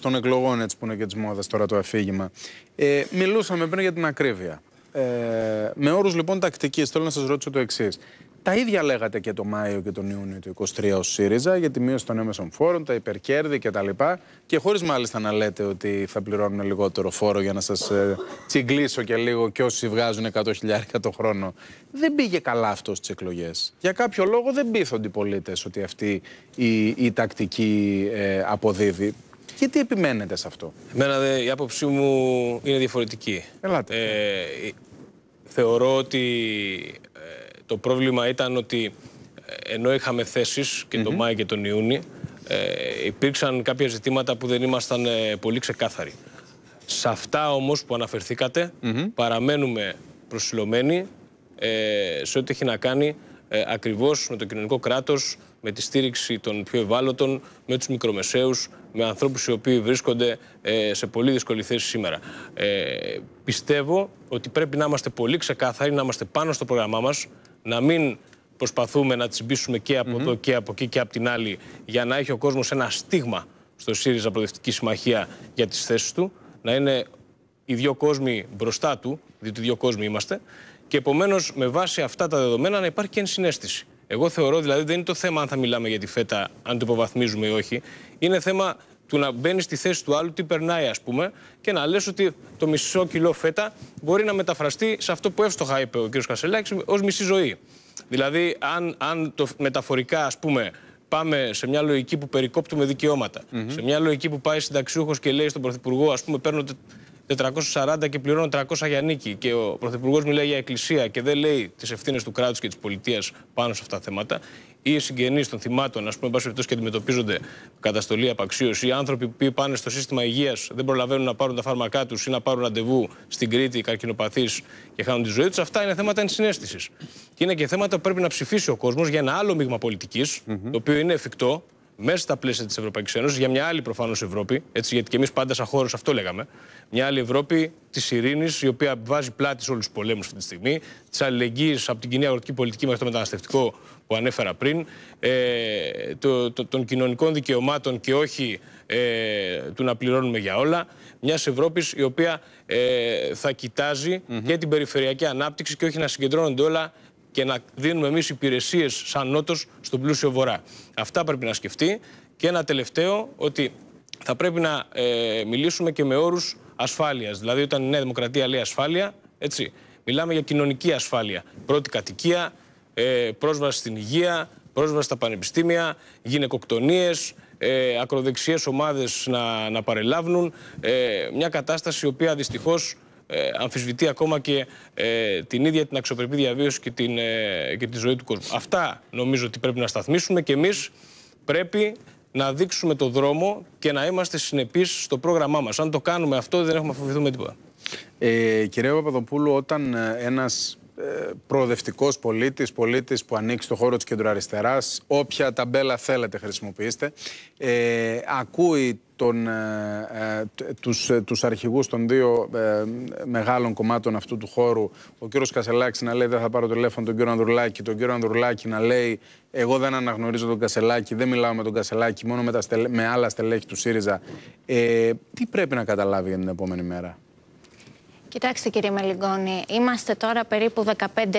των εκλογών, έτσι που είναι και της Μόδας, τώρα το αφήγημα, ε, μιλούσαμε πριν για την ακρίβεια. Ε, με όρους λοιπόν τακτικής, θέλω να σας ρωτήσω το εξής. Τα ίδια λέγατε και το Μάιο και τον Ιούνιο του 23 ως ΣΥΡΙΖΑ για τη μείωση των έμεσων φόρων, τα υπερκέρδη κτλ. Και, και χωρίς μάλιστα να λέτε ότι θα πληρώνουν λιγότερο φόρο για να σας ε, τσιγκλίσω και λίγο και όσοι βγάζουν 100.000 χιλιάρικα το χρόνο. Δεν πήγε καλά αυτός στι εκλογές. Για κάποιο λόγο δεν πείθονται οι πολίτες ότι αυτή η, η, τακτική ε, αποδίδει. Γιατί επιμένετε σε αυτό. Εμένα δε, η άποψή μου είναι διαφορετική. Ελάτε. Ε, θεωρώ ότι ε, το πρόβλημα ήταν ότι ε, ενώ είχαμε θέσεις και mm -hmm. τον Μάη και τον Ιούνι, ε, υπήρξαν κάποια ζητήματα που δεν ήμασταν πολύ ξεκάθαροι. Σε αυτά όμως που αναφερθήκατε παραμένουμε προσιλωμένοι σε ό,τι έχει να κάνει ακριβώς με το κοινωνικό κράτος, με τη στήριξη των πιο ευάλωτων, με τους μικρομεσαίους, με ανθρώπους οι οποίοι βρίσκονται ε, σε πολύ δύσκολη θέση σήμερα. Ε, πιστεύω ότι πρέπει να είμαστε πολύ ξεκάθαροι, να είμαστε πάνω στο πρόγραμμά μας, να μην προσπαθούμε να τσιμπήσουμε και από mm -hmm. εδώ και από εκεί και από την άλλη για να έχει ο κόσμος ένα στίγμα στο ΣΥΡΙΖΑ Προοδευτική Συμμαχία για τις θέσεις του, να είναι οι δύο κόσμοι μπροστά του, διότι δύο κόσμοι είμαστε, και επομένως με βάση αυτά τα δεδομένα να υπάρχει και ενσυναίσθηση. Εγώ θεωρώ δηλαδή δεν είναι το θέμα αν θα μιλάμε για τη φέτα, αν το υποβαθμίζουμε ή όχι. Είναι θέμα του να μπαίνεις στη θέση του άλλου, τι περνάει, ας πούμε, και να λες ότι το μισό κιλό φέτα μπορεί να μεταφραστεί σε αυτό που εύστοχα είπε ο κ. Κασελάκης ως μισή ζωή. Δηλαδή, αν, αν το μεταφορικά, ας πούμε, πάμε σε μια λογική που περικόπτουμε δικαιώματα, mm σε μια λογική που πάει συνταξιούχος και λέει στον Πρωθυπουργό, ας πούμε, παίρνω 440 και πληρώνω 300 για νίκη. Και ο Πρωθυπουργός μιλάει για εκκλησία και δεν λέει τις ευθύνες του κράτους και της πολιτείας πάνω σε αυτά τα θέματα. Ή οι συγγενείς των θυμάτων, ας πούμε, περιπτώσει και αντιμετωπίζονται καταστολή απαξίωση. Οι άνθρωποι που πάνε στο σύστημα υγείας δεν προλαβαίνουν να πάρουν τα φάρμακά τους ή να πάρουν ραντεβού στην Κρήτη, καρκινοπαθεί και χάνουν τη ζωή τους. Αυτά είναι θέματα ενσυναίσθησης. Και είναι και θέματα που πρέπει να ψηφίσει ο κόσμος για ένα άλλο μείγμα πολιτικής, το οποίο είναι εφικτό, μέσα στα πλαίσια της Ευρωπαϊκής Ένωσης για μια άλλη προφανώς Ευρώπη. Έτσι, γιατί και εμείς πάντα σαν χώρος αυτό λέγαμε. Μια άλλη Ευρώπη της ειρήνης, η οποία βάζει πλάτη σε όλους τους πολέμους αυτή τη στιγμή, της αλληλεγγύης από την κοινή αγροτική πολιτική μέχρι το μεταναστευτικό που ανέφερα πριν, ε, το, το, των κοινωνικών δικαιωμάτων και όχι ε, του να πληρώνουμε για όλα. Μιας Ευρώπης η οποία ε, θα κοιταζει mm και την περιφερειακή ανάπτυξη και όχι να συγκεντρώνονται όλα και να δίνουμε εμείς υπηρεσίες σαν νότος στον πλούσιο βορρά. Αυτά πρέπει να σκεφτεί. Και ένα τελευταίο, ότι θα πρέπει να ε, μιλήσουμε και με όρους ασφάλειας. Δηλαδή, όταν η Νέα Δημοκρατία λέει ασφάλεια, έτσι, μιλάμε για κοινωνική ασφάλεια. Πρώτη κατοικία, ε, πρόσβαση στην υγεία, πρόσβαση στα πανεπιστήμια, γυναικοκτονίες, ε, ακροδεξιές ομάδες να, να παρελάβουν. Ε, μια κατάσταση η οποία δυστυχώς, ε, αμφισβητεί ακόμα και ε, την ίδια την αξιοπρεπή διαβίωση και, την, ε, και τη ζωή του κόσμου. Αυτά νομίζω ότι πρέπει να σταθμίσουμε και εμείς πρέπει να δείξουμε το δρόμο και να είμαστε συνεπείς στο πρόγραμμά μας. Αν το κάνουμε αυτό δεν έχουμε αφοβηθούμε τίποτα. Ε, κύριε Παπαδοπούλου, όταν ε, ένας προοδευτικός πολίτης, πολίτης που ανήκει στο χώρο της κεντροαριστεράς, όποια ταμπέλα θέλετε χρησιμοποιήστε. Ε, ακούει τον, ε, ε τους, ε, τους αρχηγούς των δύο ε, μεγάλων κομμάτων αυτού του χώρου ο κύριος Κασελάκης να λέει δεν θα πάρω τηλέφωνο τον κύριο Ανδρουλάκη τον κύριο Ανδρουλάκη να λέει εγώ δεν αναγνωρίζω τον Κασελάκη δεν μιλάω με τον Κασελάκη μόνο με, άλλα στελέχη του ΣΥΡΙΖΑ τι πρέπει να καταλάβει για την επόμενη μέρα Κοιτάξτε κύριε Μελιγκόνη, είμαστε τώρα περίπου 15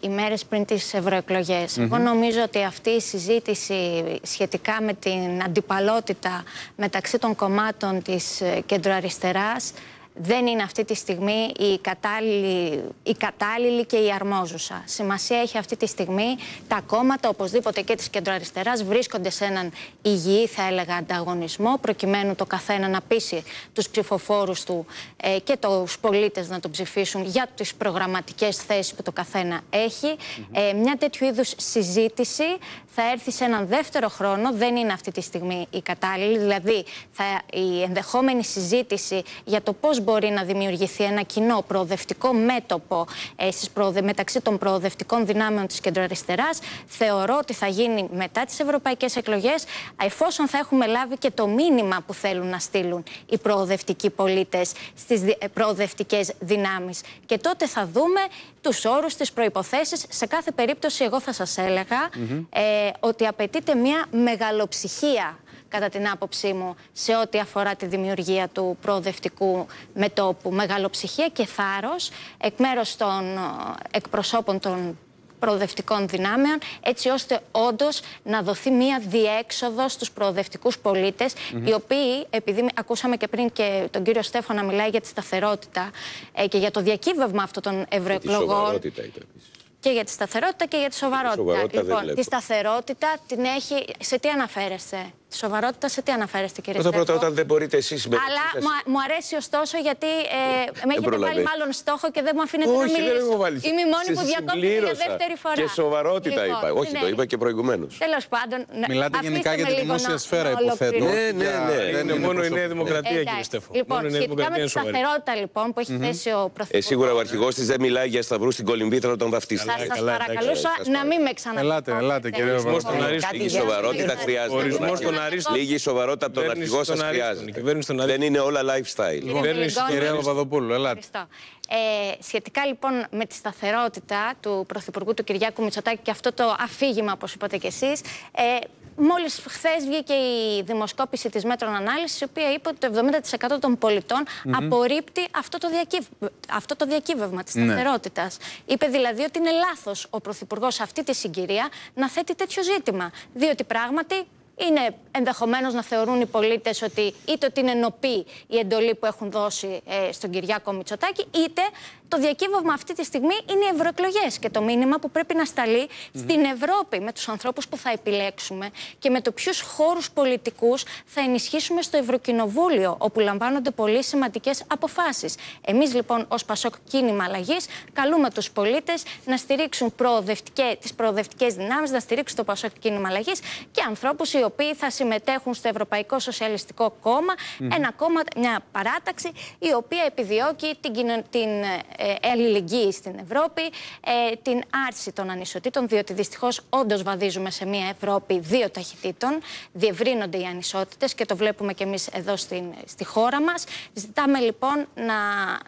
ημέρες πριν τις ευρωεκλογε Εγώ νομίζω ότι αυτή η συζήτηση σχετικά με την αντιπαλότητα μεταξύ των κομμάτων της ε, κεντροαριστεράς δεν είναι αυτή τη στιγμή η κατάλληλη, η κατάλληλη και η αρμόζουσα. Σημασία έχει αυτή τη στιγμή τα κόμματα, οπωσδήποτε και της κεντροαριστεράς, βρίσκονται σε έναν υγιή, θα έλεγα, ανταγωνισμό, προκειμένου το καθένα να πείσει τους ψηφοφόρους ε, του και τους πολίτες να τον ψηφίσουν για τις προγραμματικές θέσεις που το καθένα ε, μια τέτοιου είδους συζήτηση θα έρθει σε έναν δεύτερο χρόνο, δεν είναι αυτή τη στιγμή η κατάλληλη, δηλαδή θα, η ενδεχόμενη συζήτηση για το πώς μπορεί να δημιουργηθεί ένα κοινό προοδευτικό μέτωπο ε, προοδε... μεταξύ των προοδευτικών δυνάμεων της κεντροαριστεράς. Θεωρώ ότι θα γίνει μετά τις ευρωπαϊκές εκλογές, εφόσον θα έχουμε λάβει και το μήνυμα που θέλουν να στείλουν οι προοδευτικοί πολίτες στις ε, προοδευτικές δυνάμεις. Και τότε θα δούμε τους όρους, τις προποθέσει. Σε κάθε περίπτωση, εγώ θα σας ελεγα ε, ότι απαιτείται μια μεγαλοψυχία κατά την άποψή μου, σε ό,τι αφορά τη δημιουργία του προοδευτικού μετόπου. Μεγαλοψυχία και θάρρος, εκ μέρους των ε, εκπροσώπων των προοδευτικών δυνάμεων, έτσι ώστε όντως να δοθεί μία διέξοδο στους προοδευτικούς οι οποίοι, επειδή ακούσαμε και πριν και τον κύριο Στέφο να μιλάει για τη σταθερότητα ε, και για το διακύβευμα αυτών των ευρωεκλογών. Και για τη σταθερότητα και για τη σοβαρότητα. τη σοβαρότητα λοιπόν, τη σταθερότητα την έχει. Σε τι αναφέρεστε, σοβαρότητα σε τι αναφέρεστε, κύριε Πρώτα πρώτα, όταν δεν μπορείτε εσείς με Αλλά μου, αρέσει ωστόσο γιατί ε, με έχετε βάλει μάλλον στόχο και δεν μου αφήνετε Όχι, να μιλήσω. Δεν Είμαι η μόνη που διακόπτει για δεύτερη φορά. Και σοβαρότητα λοιπόν, είπα. Όχι, το ναι. είπα και προηγουμένως. Τέλος πάντων. Μιλάτε γενικά για τη δημόσια σφαίρα, υποθέτω. Ναι, ναι, ναι. Δεν είναι λοιπόν, μόνο η Νέα Δημοκρατία, κύριε Στέφο. Λοιπόν, σχετικά με τη σταθερότητα λοιπόν που έχει θέσει ο ε, Πρωθυπουργός. Σίγουρα ο αρχηγός της δεν μιλάει για σταυρούς στην κολυμπήτρα όταν βαφτίσει. Θα σα παρακαλούσα να μην με ξαναπείτε. Ελάτε, ελάτε, κύριε σοβαρότητα αρίστον. Λίγη σοβαρότητα από τον αρχηγό σα χρειάζεται. Δεν είναι όλα lifestyle. Κυβέρνηση κυρία Παπαδοπούλου, ελάτε. Ε, σχετικά λοιπόν με τη σταθερότητα του Πρωθυπουργού του Κυριάκου Μητσοτάκη και αυτό το αφήγημα, όπως είπατε κι εσείς, ε, Μόλις χθες βγήκε η δημοσκόπηση της Μέτρων Ανάλυσης, η οποία είπε ότι το 70% των πολιτών απορρίπτει αυτό το, διακύβ... αυτό το διακύβευμα της ναι. σταθερότητας. Είπε δηλαδή ότι είναι λάθος ο Πρωθυπουργός αυτή τη συγκυρία να θέτει τέτοιο ζήτημα. Διότι πράγματι είναι ενδεχομένως να θεωρούν οι πολίτες ότι είτε ότι είναι νοπή η εντολή που έχουν δώσει ε, στον Κυριάκο Μητσοτάκη, είτε το διακύβευμα αυτή τη στιγμή είναι οι ευρωεκλογές και το μήνυμα που πρέπει να σταλει στην Ευρώπη με τους ανθρώπους που θα επιλέξουμε και με το ποιους χώρους πολιτικούς θα ενισχύσουμε στο Ευρωκοινοβούλιο, όπου λαμβάνονται πολύ σημαντικές αποφάσεις. Εμείς λοιπόν, ως Πασόκ Κίνημα Αλλαγής, καλούμε τους πολίτες να στηρίξουν τις προοδευτικές δυνάμεις, να στηρίξουν το Πασόκ Κίνημα Αλλαγής και ανθρώπους οι οποίοι θα συμμετέχουν στο Ευρωπαϊκό Σοσιαλιστικό ένα κόμμα, μια παράταξη η οποία επιδιώκει την, την ε, ε, αλληλεγγύη στην Ευρώπη, ε, την άρση των ανισοτήτων, διότι δυστυχώς όντως βαδίζουμε σε μια Ευρώπη δύο ταχυτήτων, διευρύνονται οι ανισότητες και το βλέπουμε και εμείς εδώ στην, στη χώρα μας. Ζητάμε λοιπόν να,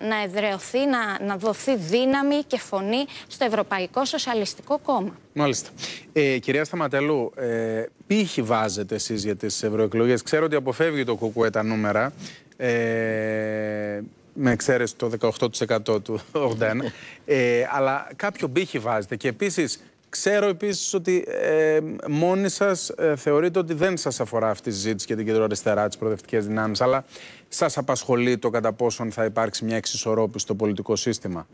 να εδρεωθεί, να, να δοθεί δύναμη και φωνή στο Ευρωπαϊκό Σοσιαλιστικό Κόμμα. Μάλιστα. Ε, κυρία Σταματέλου, ε, βάζετε εσείς για τις ευρωεκλογές. Ξέρω ότι αποφεύγει το κουκουέ τα νούμερα. Ε, με εξαίρεση το 18% του 81. <laughs> ε, αλλά κάποιο μπήχη βάζετε. Και επίσης, ξέρω επίσης ότι ε, μόνοι σας ε, θεωρείτε ότι δεν σας αφορά αυτή η ζήτηση για την κεντροαριστερά, τις προοδευτικές δυνάμεις, αλλά σας απασχολεί το κατά πόσον θα υπάρξει μια εξισορρόπηση στο πολιτικό σύστημα.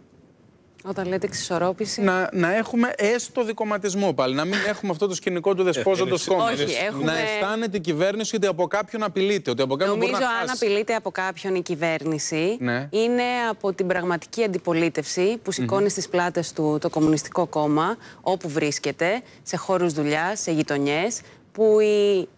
Όταν λέτε εξισορρόπηση. Να, να έχουμε έστω δικοματισμό πάλι. Να μην έχουμε αυτό το σκηνικό του δεσπόζοντος κόμμα. Έχουμε... Να αισθάνεται η κυβέρνηση ότι από κάποιον απειλείται. Ότι από κάποιον Νομίζω, να αν απειλείται από κάποιον η κυβέρνηση, ναι. είναι από την πραγματική αντιπολίτευση που σηκώνει mm -hmm. στις πλάτες του το Κομμουνιστικό Κόμμα, όπου βρίσκεται, σε χώρους δουλειάς, σε γειτονιές, που η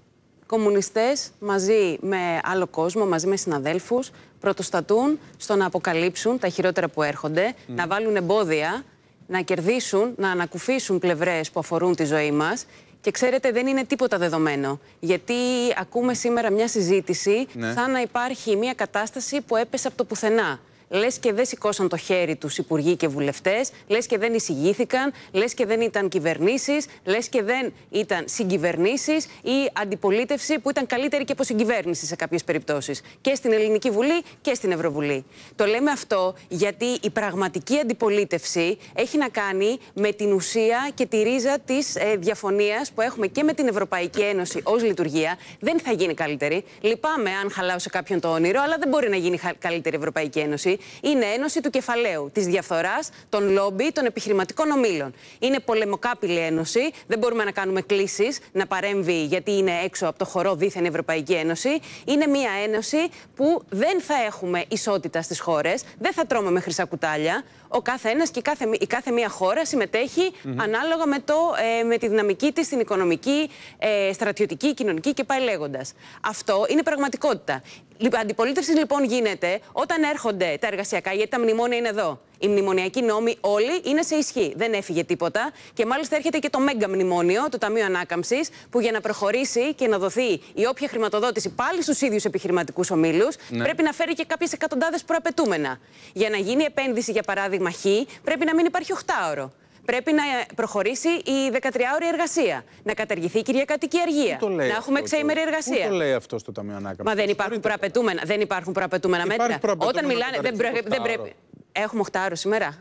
κομμουνιστές μαζί με άλλο κόσμο, μαζί με συναδέλφους, πρωτοστατούν στο να αποκαλύψουν τα χειρότερα που έρχονται, να βάλουν εμπόδια, να κερδίσουν, να ανακουφίσουν πλευρές που αφορούν τη ζωή μας. Και ξέρετε, δεν είναι τίποτα δεδομένο. Γιατί ακούμε σήμερα μια συζήτηση ναι. σαν να υπάρχει μια κατάσταση που έπεσε από το πουθενά λες και δεν σηκώσαν το χέρι τους υπουργοί και βουλευτές, λες και δεν εισηγήθηκαν, λες και δεν ήταν κυβερνήσεις, λες και δεν ήταν συγκυβερνήσεις ή αντιπολίτευση που ήταν καλύτερη και από συγκυβέρνηση σε κάποιες περιπτώσεις. Και στην Ελληνική Βουλή και στην Ευρωβουλή. Το λέμε αυτό γιατί η πραγματική αντιπολίτευση έχει να κάνει με την ουσία και τη ρίζα της ε, διαφωνίας που έχουμε και με την Ευρωπαϊκή Ένωση ως λειτουργία. Δεν θα γίνει καλύτερη. Λυπάμαι αν χαλάω σε κάποιον το όνειρο, αλλά δεν μπορεί να γίνει καλύτερη η Ευρωπαϊκή Ένωση είναι ένωση του κεφαλαίου, της διαφθοράς, των λόμπι, των επιχειρηματικών ομήλων. Είναι πολεμοκάπηλη ένωση, δεν μπορούμε να κάνουμε κλήσεις, να παρέμβει γιατί είναι έξω από το χορό δίθεν Ευρωπαϊκή Ένωση. Είναι μια ένωση που δεν θα έχουμε ισότητα στις χώρες, δεν θα τρώμε με χρυσά κουτάλια. Ο κάθε ένας και η κάθε, η κάθε μία χώρα συμμετέχει ανάλογα με, το, ε, με τη δυναμική της στην οικονομική, ε, στρατιωτική, κοινωνική και πάει λέγοντας. Αυτό είναι πραγματικότητα. Η αντιπολίτευσης λοιπόν γίνεται όταν έρχονται τα εργασιακά, γιατί τα μνημόνια είναι εδώ. Οι μνημονιακοί νόμοι όλοι είναι σε ισχύ. Δεν έφυγε τίποτα. Και μάλιστα έρχεται και το μέγα μνημόνιο το Ταμείο Ανάκαμψης, που για να προχωρήσει και να δοθεί η όποια χρηματοδότηση πάλι στους ίδιους επιχειρηματικούς ομίλους, ναι. πρέπει να φέρει και κάποιες εκατοντάδες προαπαιτούμενα. Για να γίνει επένδυση, για παράδειγμα, χ, πρέπει να μην υπαρχει οχτάωρο πρέπει να προχωρήσει η 13ωρη εργασία. Να καταργηθεί η Κυριακατική αργία. Να έχουμε εξαήμερη εργασία. Πού το λέει αυτό στο Ταμείο Ανάκαμψης. Μα δεν υπάρχουν προαπαιτούμενα, δεν υπάρχουν προαπαιτούμενα μέτρα. Όταν μιλάνε. Δεν, πρέπει. Έχουμε 8 σήμερα.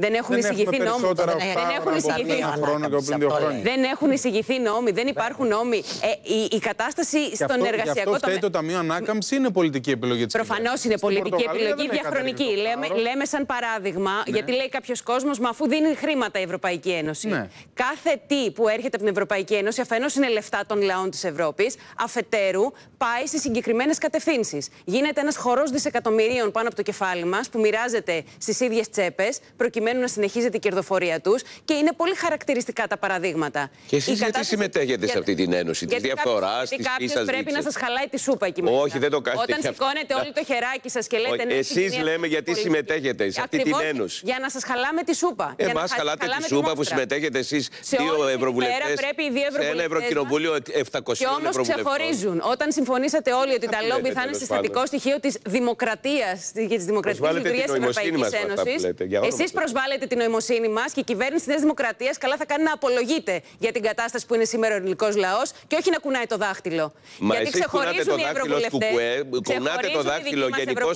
Δεν έχουν εισηγηθεί νόμοι. Ναι, δεν έχουν εισηγηθεί νόμοι. Δεν έχουν εισηγηθεί νόμοι. Δεν υπάρχουν ναι. νόμοι. Ε, η κατάσταση στον εργασιακό τομέα. Αυτό το Ταμείο Ανάκαμψη είναι πολιτική επιλογή της Προφανώς είναι πολιτική επιλογή διαχρονική. Λέμε σαν παράδειγμα, ναι. γιατί λέει κάποιος κόσμος, μα αφού δίνει χρήματα η Ευρωπαϊκή Ένωση. Κάθε τι που έρχεται από την Ευρωπαϊκή Ένωση αφενός είναι λεφτά των λαών της Ευρώπης, αφετέρου πάει σε συγκεκριμένες κατευθύνσεις. Γίνεται ένας χορός δισεκατομμυρίων πάνω από το κεφάλι μας που μοιράζεται στις ίδιες τσέπες προκειμένου περιμένουν να συνεχίζεται η κερδοφορία τους και είναι πολύ χαρακτηριστικά τα παραδείγματα. Και εσείς γιατί συμμετέχετε σε αυτή την ένωση της διαφθορά, τη Κάποιο πρέπει να σας χαλάει τη σούπα εκεί μέσα. Όχι, δεν το κάνετε. Όταν σηκώνετε όλοι το χεράκι σας και λέτε «Ναι, Εσείς λέμε γιατί συμμετέχετε σε αυτή την ένωση. Για να σας χαλάμε τη σούπα. Εμά χαλάτε τη σούπα που συμμετέχετε εσείς δύο ευρωβουλευτέ. πρέπει οι δύο ευρωβουλευτέ. Ένα ευρωκοινοβούλιο 700 Και όμω ξεχωρίζουν. Όταν συμφωνήσατε όλοι ότι τα λόμπι θα είναι συστατικό στοιχείο της δημοκρατίας και της δημοκρατικής λειτουργία τη Ευρωπαϊκή Ένωση. Εσεί Βάλετε την νοημοσύνη μας και η κυβέρνηση της Δημοκρατίας καλά θα κάνει να απολογείτε για την κατάσταση που είναι σήμερα ο ελληνικός λαός και όχι να κουνάει το δάχτυλο. Μα Γιατί ξεχωρίζουν οι ευρωβουλευτέ. Κουνάτε το δάχτυλο γενικώ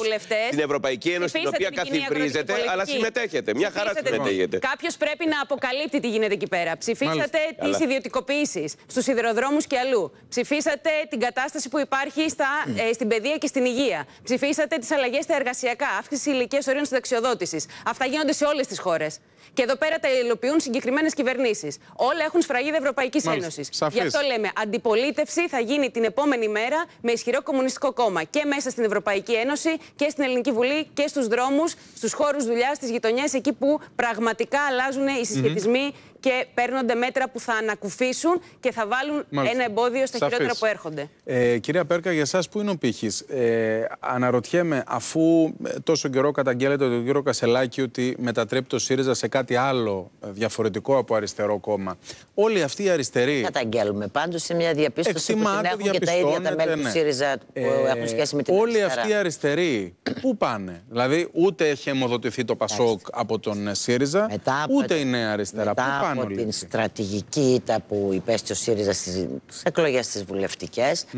στην Ευρωπαϊκή Ένωση, την οποία καθιβρίζεται, αλλά συμμετέχετε. Μια χαρά συμμετέχετε. Λοιπόν. Κάποιος πρέπει να αποκαλύπτει τι γίνεται εκεί πέρα. Ψηφίσατε τι ιδιωτικοποιήσεις στους σιδηροδρόμους και αλλού. Ψηφίσατε την κατάσταση που υπάρχει στα, ε, στην παιδεία και στην υγεία. Ψηφίσατε τις αλλαγές στα εργασιακά, αύξηση ηλικίας ορίων συνταξιοδότησης. Αυτά γίνονται σε όλες στις χώρες Και εδώ πέρα τα υλοποιούν συγκεκριμένες κυβερνήσεις. Όλα έχουν σφραγίδα Ευρωπαϊκής Ένωσης. Γι' αυτό λέμε: Αντιπολίτευση θα γίνει την επόμενη μέρα με ισχυρό κομμουνιστικό κόμμα και μέσα στην Ευρωπαϊκή Ένωση και στην Ελληνική Βουλή και στους δρόμους, στους χώρους δουλειάς, στις γειτονιές, εκεί που πραγματικά αλλάζουν οι συσχετισμοί και παίρνονται μέτρα που θα ανακουφίσουν και θα βάλουν ένα εμπόδιο στα χειρότερα που έρχονται. Ε, κυρία Πέρκα, για εσάς πού είναι ο πύχης. Ε, αναρωτιέμαι, αφού ε, τόσο καιρό καταγγέλλεται τον κύριο Κασελάκη ότι μετατρέπει το ΣΥΡΙΖΑ σε κάτι άλλο ε, διαφορετικό από αριστερό κόμμα. Όλοι αυτοί οι αριστεροί. Καταγγέλουμε πάντως σε μια διαπίστωση που την έχουν και τα ίδια τα μέλη του ναι. ΣΥΡΙΖΑ που ε, έχουν σχέση με την Όλοι αυτοί οι αριστεροί πού πάνε. Δηλαδή, ούτε έχει αιμοδοτηθεί το Πασόκ από τον ε, ΣΥΡΙΖΑ, ούτε είναι Αριστερά. πού πάνε από την στρατηγική ήττα που υπέστη ο ΣΥΡΙΖΑ στις εκλογές τη βουλευτικες ε,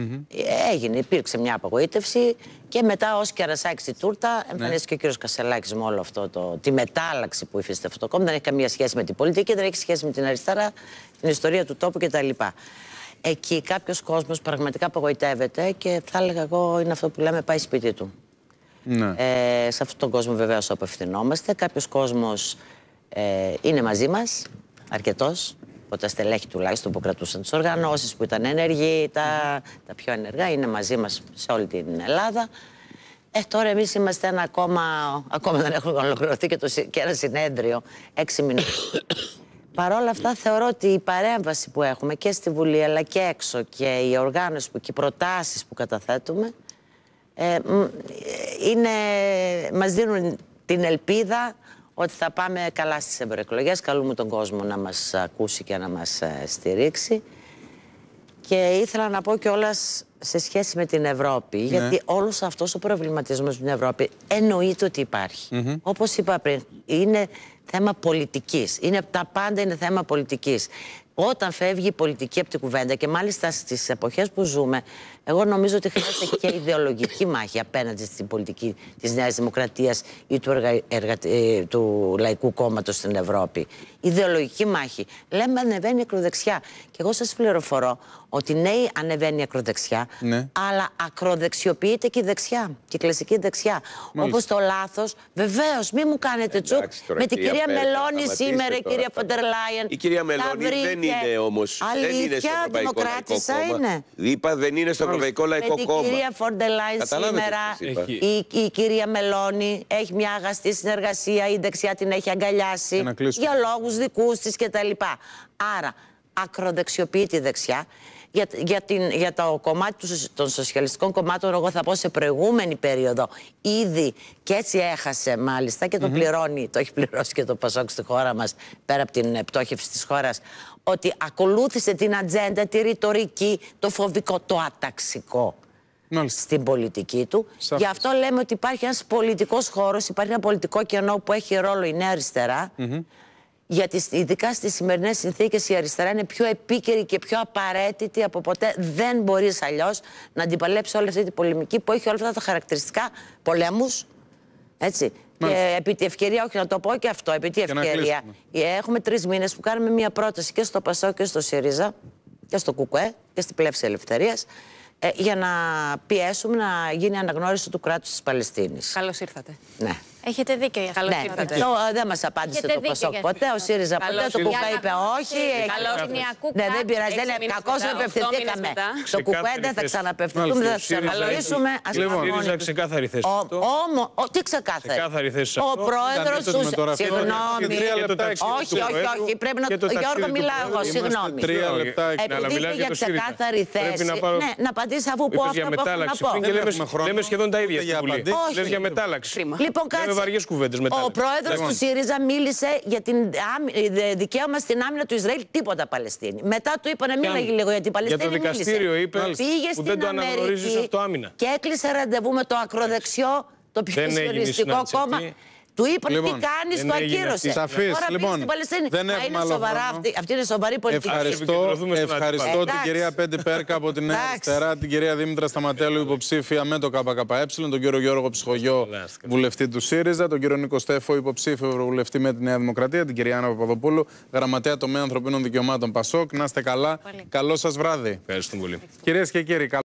έγινε, υπήρξε μια απογοήτευση και μετά ως κερασάκι στη τούρτα ναι. εμφανίστηκε ναι. ο κ. Κασελάκης με όλο αυτό το, τη μετάλλαξη που υφίσταται αυτό το κόμμα. Δεν έχει καμία σχέση με την πολιτική, δεν έχει σχέση με την αριστερά, την ιστορία του τόπου κτλ. Εκεί κάποιος κόσμος πραγματικά απογοητεύεται και θα έλεγα εγώ είναι αυτό που λέμε πάει σπίτι του. Ναι. Ε, σε αυτόν τον κόσμο βεβαίως απευθυνόμαστε. Κάποιος κόσμος ε, είναι μαζί μας αρκετός από τα στελέχη τουλάχιστον που κρατούσαν τις οργανώσεις, που ήταν ενεργοί, τα, τα πιο ενεργά είναι μαζί μας σε όλη την Ελλάδα. Ε, τώρα εμείς είμαστε ένα ακόμα. Ακόμα δεν έχουμε ολοκληρωθεί και, το, και ένα συνέδριο έξι μήνε. Παρ' όλα αυτά θεωρώ ότι η παρέμβαση που έχουμε και στη Βουλή αλλά και έξω και οι οργάνωση που, και οι προτάσεις που καταθέτουμε ε, ε μας δίνουν την ελπίδα ότι θα πάμε καλά στις ευρωεκλογές. Καλούμε τον κόσμο να μας ακούσει και να μας ε, στηρίξει. Και ήθελα να πω κιόλας σε σχέση με την Ευρώπη, ναι. γιατί όλος αυτός ο προβληματισμός στην Ευρώπη εννοείται ότι υπάρχει. Mm Όπως είπα πριν, είναι θέμα πολιτικής. Είναι, τα πάντα είναι θέμα πολιτικής. Όταν φεύγει η πολιτική από την κουβέντα και μάλιστα στις εποχές που ζούμε, εγώ νομίζω ότι χρειάζεται και ιδεολογική μάχη απέναντι στην πολιτική της Νέας Δημοκρατίας ή του ε, Λαϊκού Κόμματος στην Ευρώπη. Ιδεολογική μάχη. Λέμε ανεβαίνει ή του, εργα... του Λαϊκού Κόμματος στην Ευρώπη. Ιδεολογική μάχη. Λέμε ανεβαίνει ακροδεξιά. Και εγώ σας πληροφορώ ότι ναι, ανεβαίνει η ακροδεξιά, ναι. αλλά ακροδεξιοποιείται και η δεξιά, και η κλασική δεξιά. Όπως το λάθος, βεβαίως, μην μου κάνετε τσουκ με την κυρία, Μελώνη σήμερα, τώρα, κυρία Φοντερ Λάιεν. Η κυρία Μελώνη δεν είναι όμως. Δεν είναι είναι. Είπα, δεν είναι στο Ευρωπαϊκό Λαϊκό Κόμμα. Η κυρία Φοντερ Λάιεν σήμερα, η, κυρία Μελώνη έχει μια αγαστή συνεργασία, η δεξιά την έχει αγκαλιάσει για λόγους δικούς της κτλ. Άρα, ακροδεξιοποιεί τη δεξιά για, για, την, για το κομμάτι των σοσιαλιστικών κομμάτων, εγώ θα πω σε προηγούμενη περίοδο, ήδη και έτσι έχασε μάλιστα και το πληρώνει, το έχει πληρώσει και το Πασόκ στη χώρα μας, πέρα από την πτώχευση της χώρας, ότι ακολούθησε την ατζέντα, τη ρητορική, το φοβικό, το αταξικό. Μάλιστα. στην πολιτική του. Γι' αυτό λέμε ότι υπάρχει ένας πολιτικός χώρος, υπάρχει ένα πολιτικό κενό που έχει ρόλο η Νέα Αριστερά, γιατί ειδικά στις σημερινές συνθήκες η αριστερά είναι πιο επίκαιρη και πιο απαραίτητη από ποτέ. Δεν μπορείς αλλιώς να αντιπαλέψεις όλη αυτή την πολεμική που έχει όλα αυτά τα χαρακτηριστικά πολέμους. Έτσι. Και επί τη ευκαιρία, όχι να το πω και αυτό, επί τη ευκαιρία. Ε, έχουμε τρεις μήνες που κάνουμε μια πρόταση και στο Πασό και στο ΣΥΡΙΖΑ και στο ΚΚΕ και στην Πλεύση Ελευθερίας ε, για να πιέσουμε να γίνει αναγνώριση του κράτους της Παλαιστίνης. Καλώς ήρθατε. Ναι. Έχετε δίκιο για αυτό. ναι. ναι. ναι. δεν μας απάντησε Έχετε το Πασόκ ποτέ. Ο ΣΥΡΙΖΑ ποτέ. Το Κουκουέ είπε όχι. Ναι, ναι, δεν πειράζει. Δεν είναι κακό, δεν απευθυνθήκαμε. Στο Κουκουέ δεν θα ξαναπευθυνθούμε, δεν θα ξανανοήσουμε. Α πούμε. ξεκάθαρη θέση. Τι ξεκάθαρη. θέση. Ο πρόεδρο του. Συγγνώμη. Όχι, όχι, όχι. Πρέπει να. το. Ε, Γιώργο, μιλάω εγώ. Συγγνώμη. Επειδή ναι, είπε για ξεκάθαρη θέση. Να απαντήσεις αφού πω αυτό που έχω να πω. Λέμε σχεδόν τα ίδια. Όχι. για μετάλλαξη. Λοιπόν, κάτσε μετά. Ο πρόεδρος λοιπόν. του ΣΥΡΙΖΑ μίλησε για την δικαίωμα στην άμυνα του Ισραήλ τίποτα Παλαιστίνη. Μετά του είπα να λέγει λίγο για την Παλαιστίνη. Για το δικαστήριο είπε Πήγε στην δεν αυτό άμυνα. Και έκλεισε ραντεβού με το ακροδεξιό, το πιο ιστορικό κόμμα. Του είπαν λοιπόν, τι κάνει, το ακύρωσε. Σαφή. Λοιπόν, δεν έχουμε σοβαρά αυτή, είναι σοβαρή πολιτική. Ευχαριστώ, ευχαριστώ την κυρία Πέντε Πέρκα από την Νέα Αριστερά, την κυρία Δήμητρα Σταματέλου, υποψήφια με το ΚΚΕ, τον κύριο Γιώργο Ψυχογιό, βουλευτή του ΣΥΡΙΖΑ, τον κύριο Νίκο Στέφο, υποψήφιο βουλευτή με τη Νέα Δημοκρατία, την κυρία Άννα Παπαδοπούλου, γραμματέα τομέα ανθρωπίνων δικαιωμάτων Πασόκ. Να είστε καλά. Καλό σας βράδυ. Ευχαριστούμε πολύ. Κυρίες και κύριοι,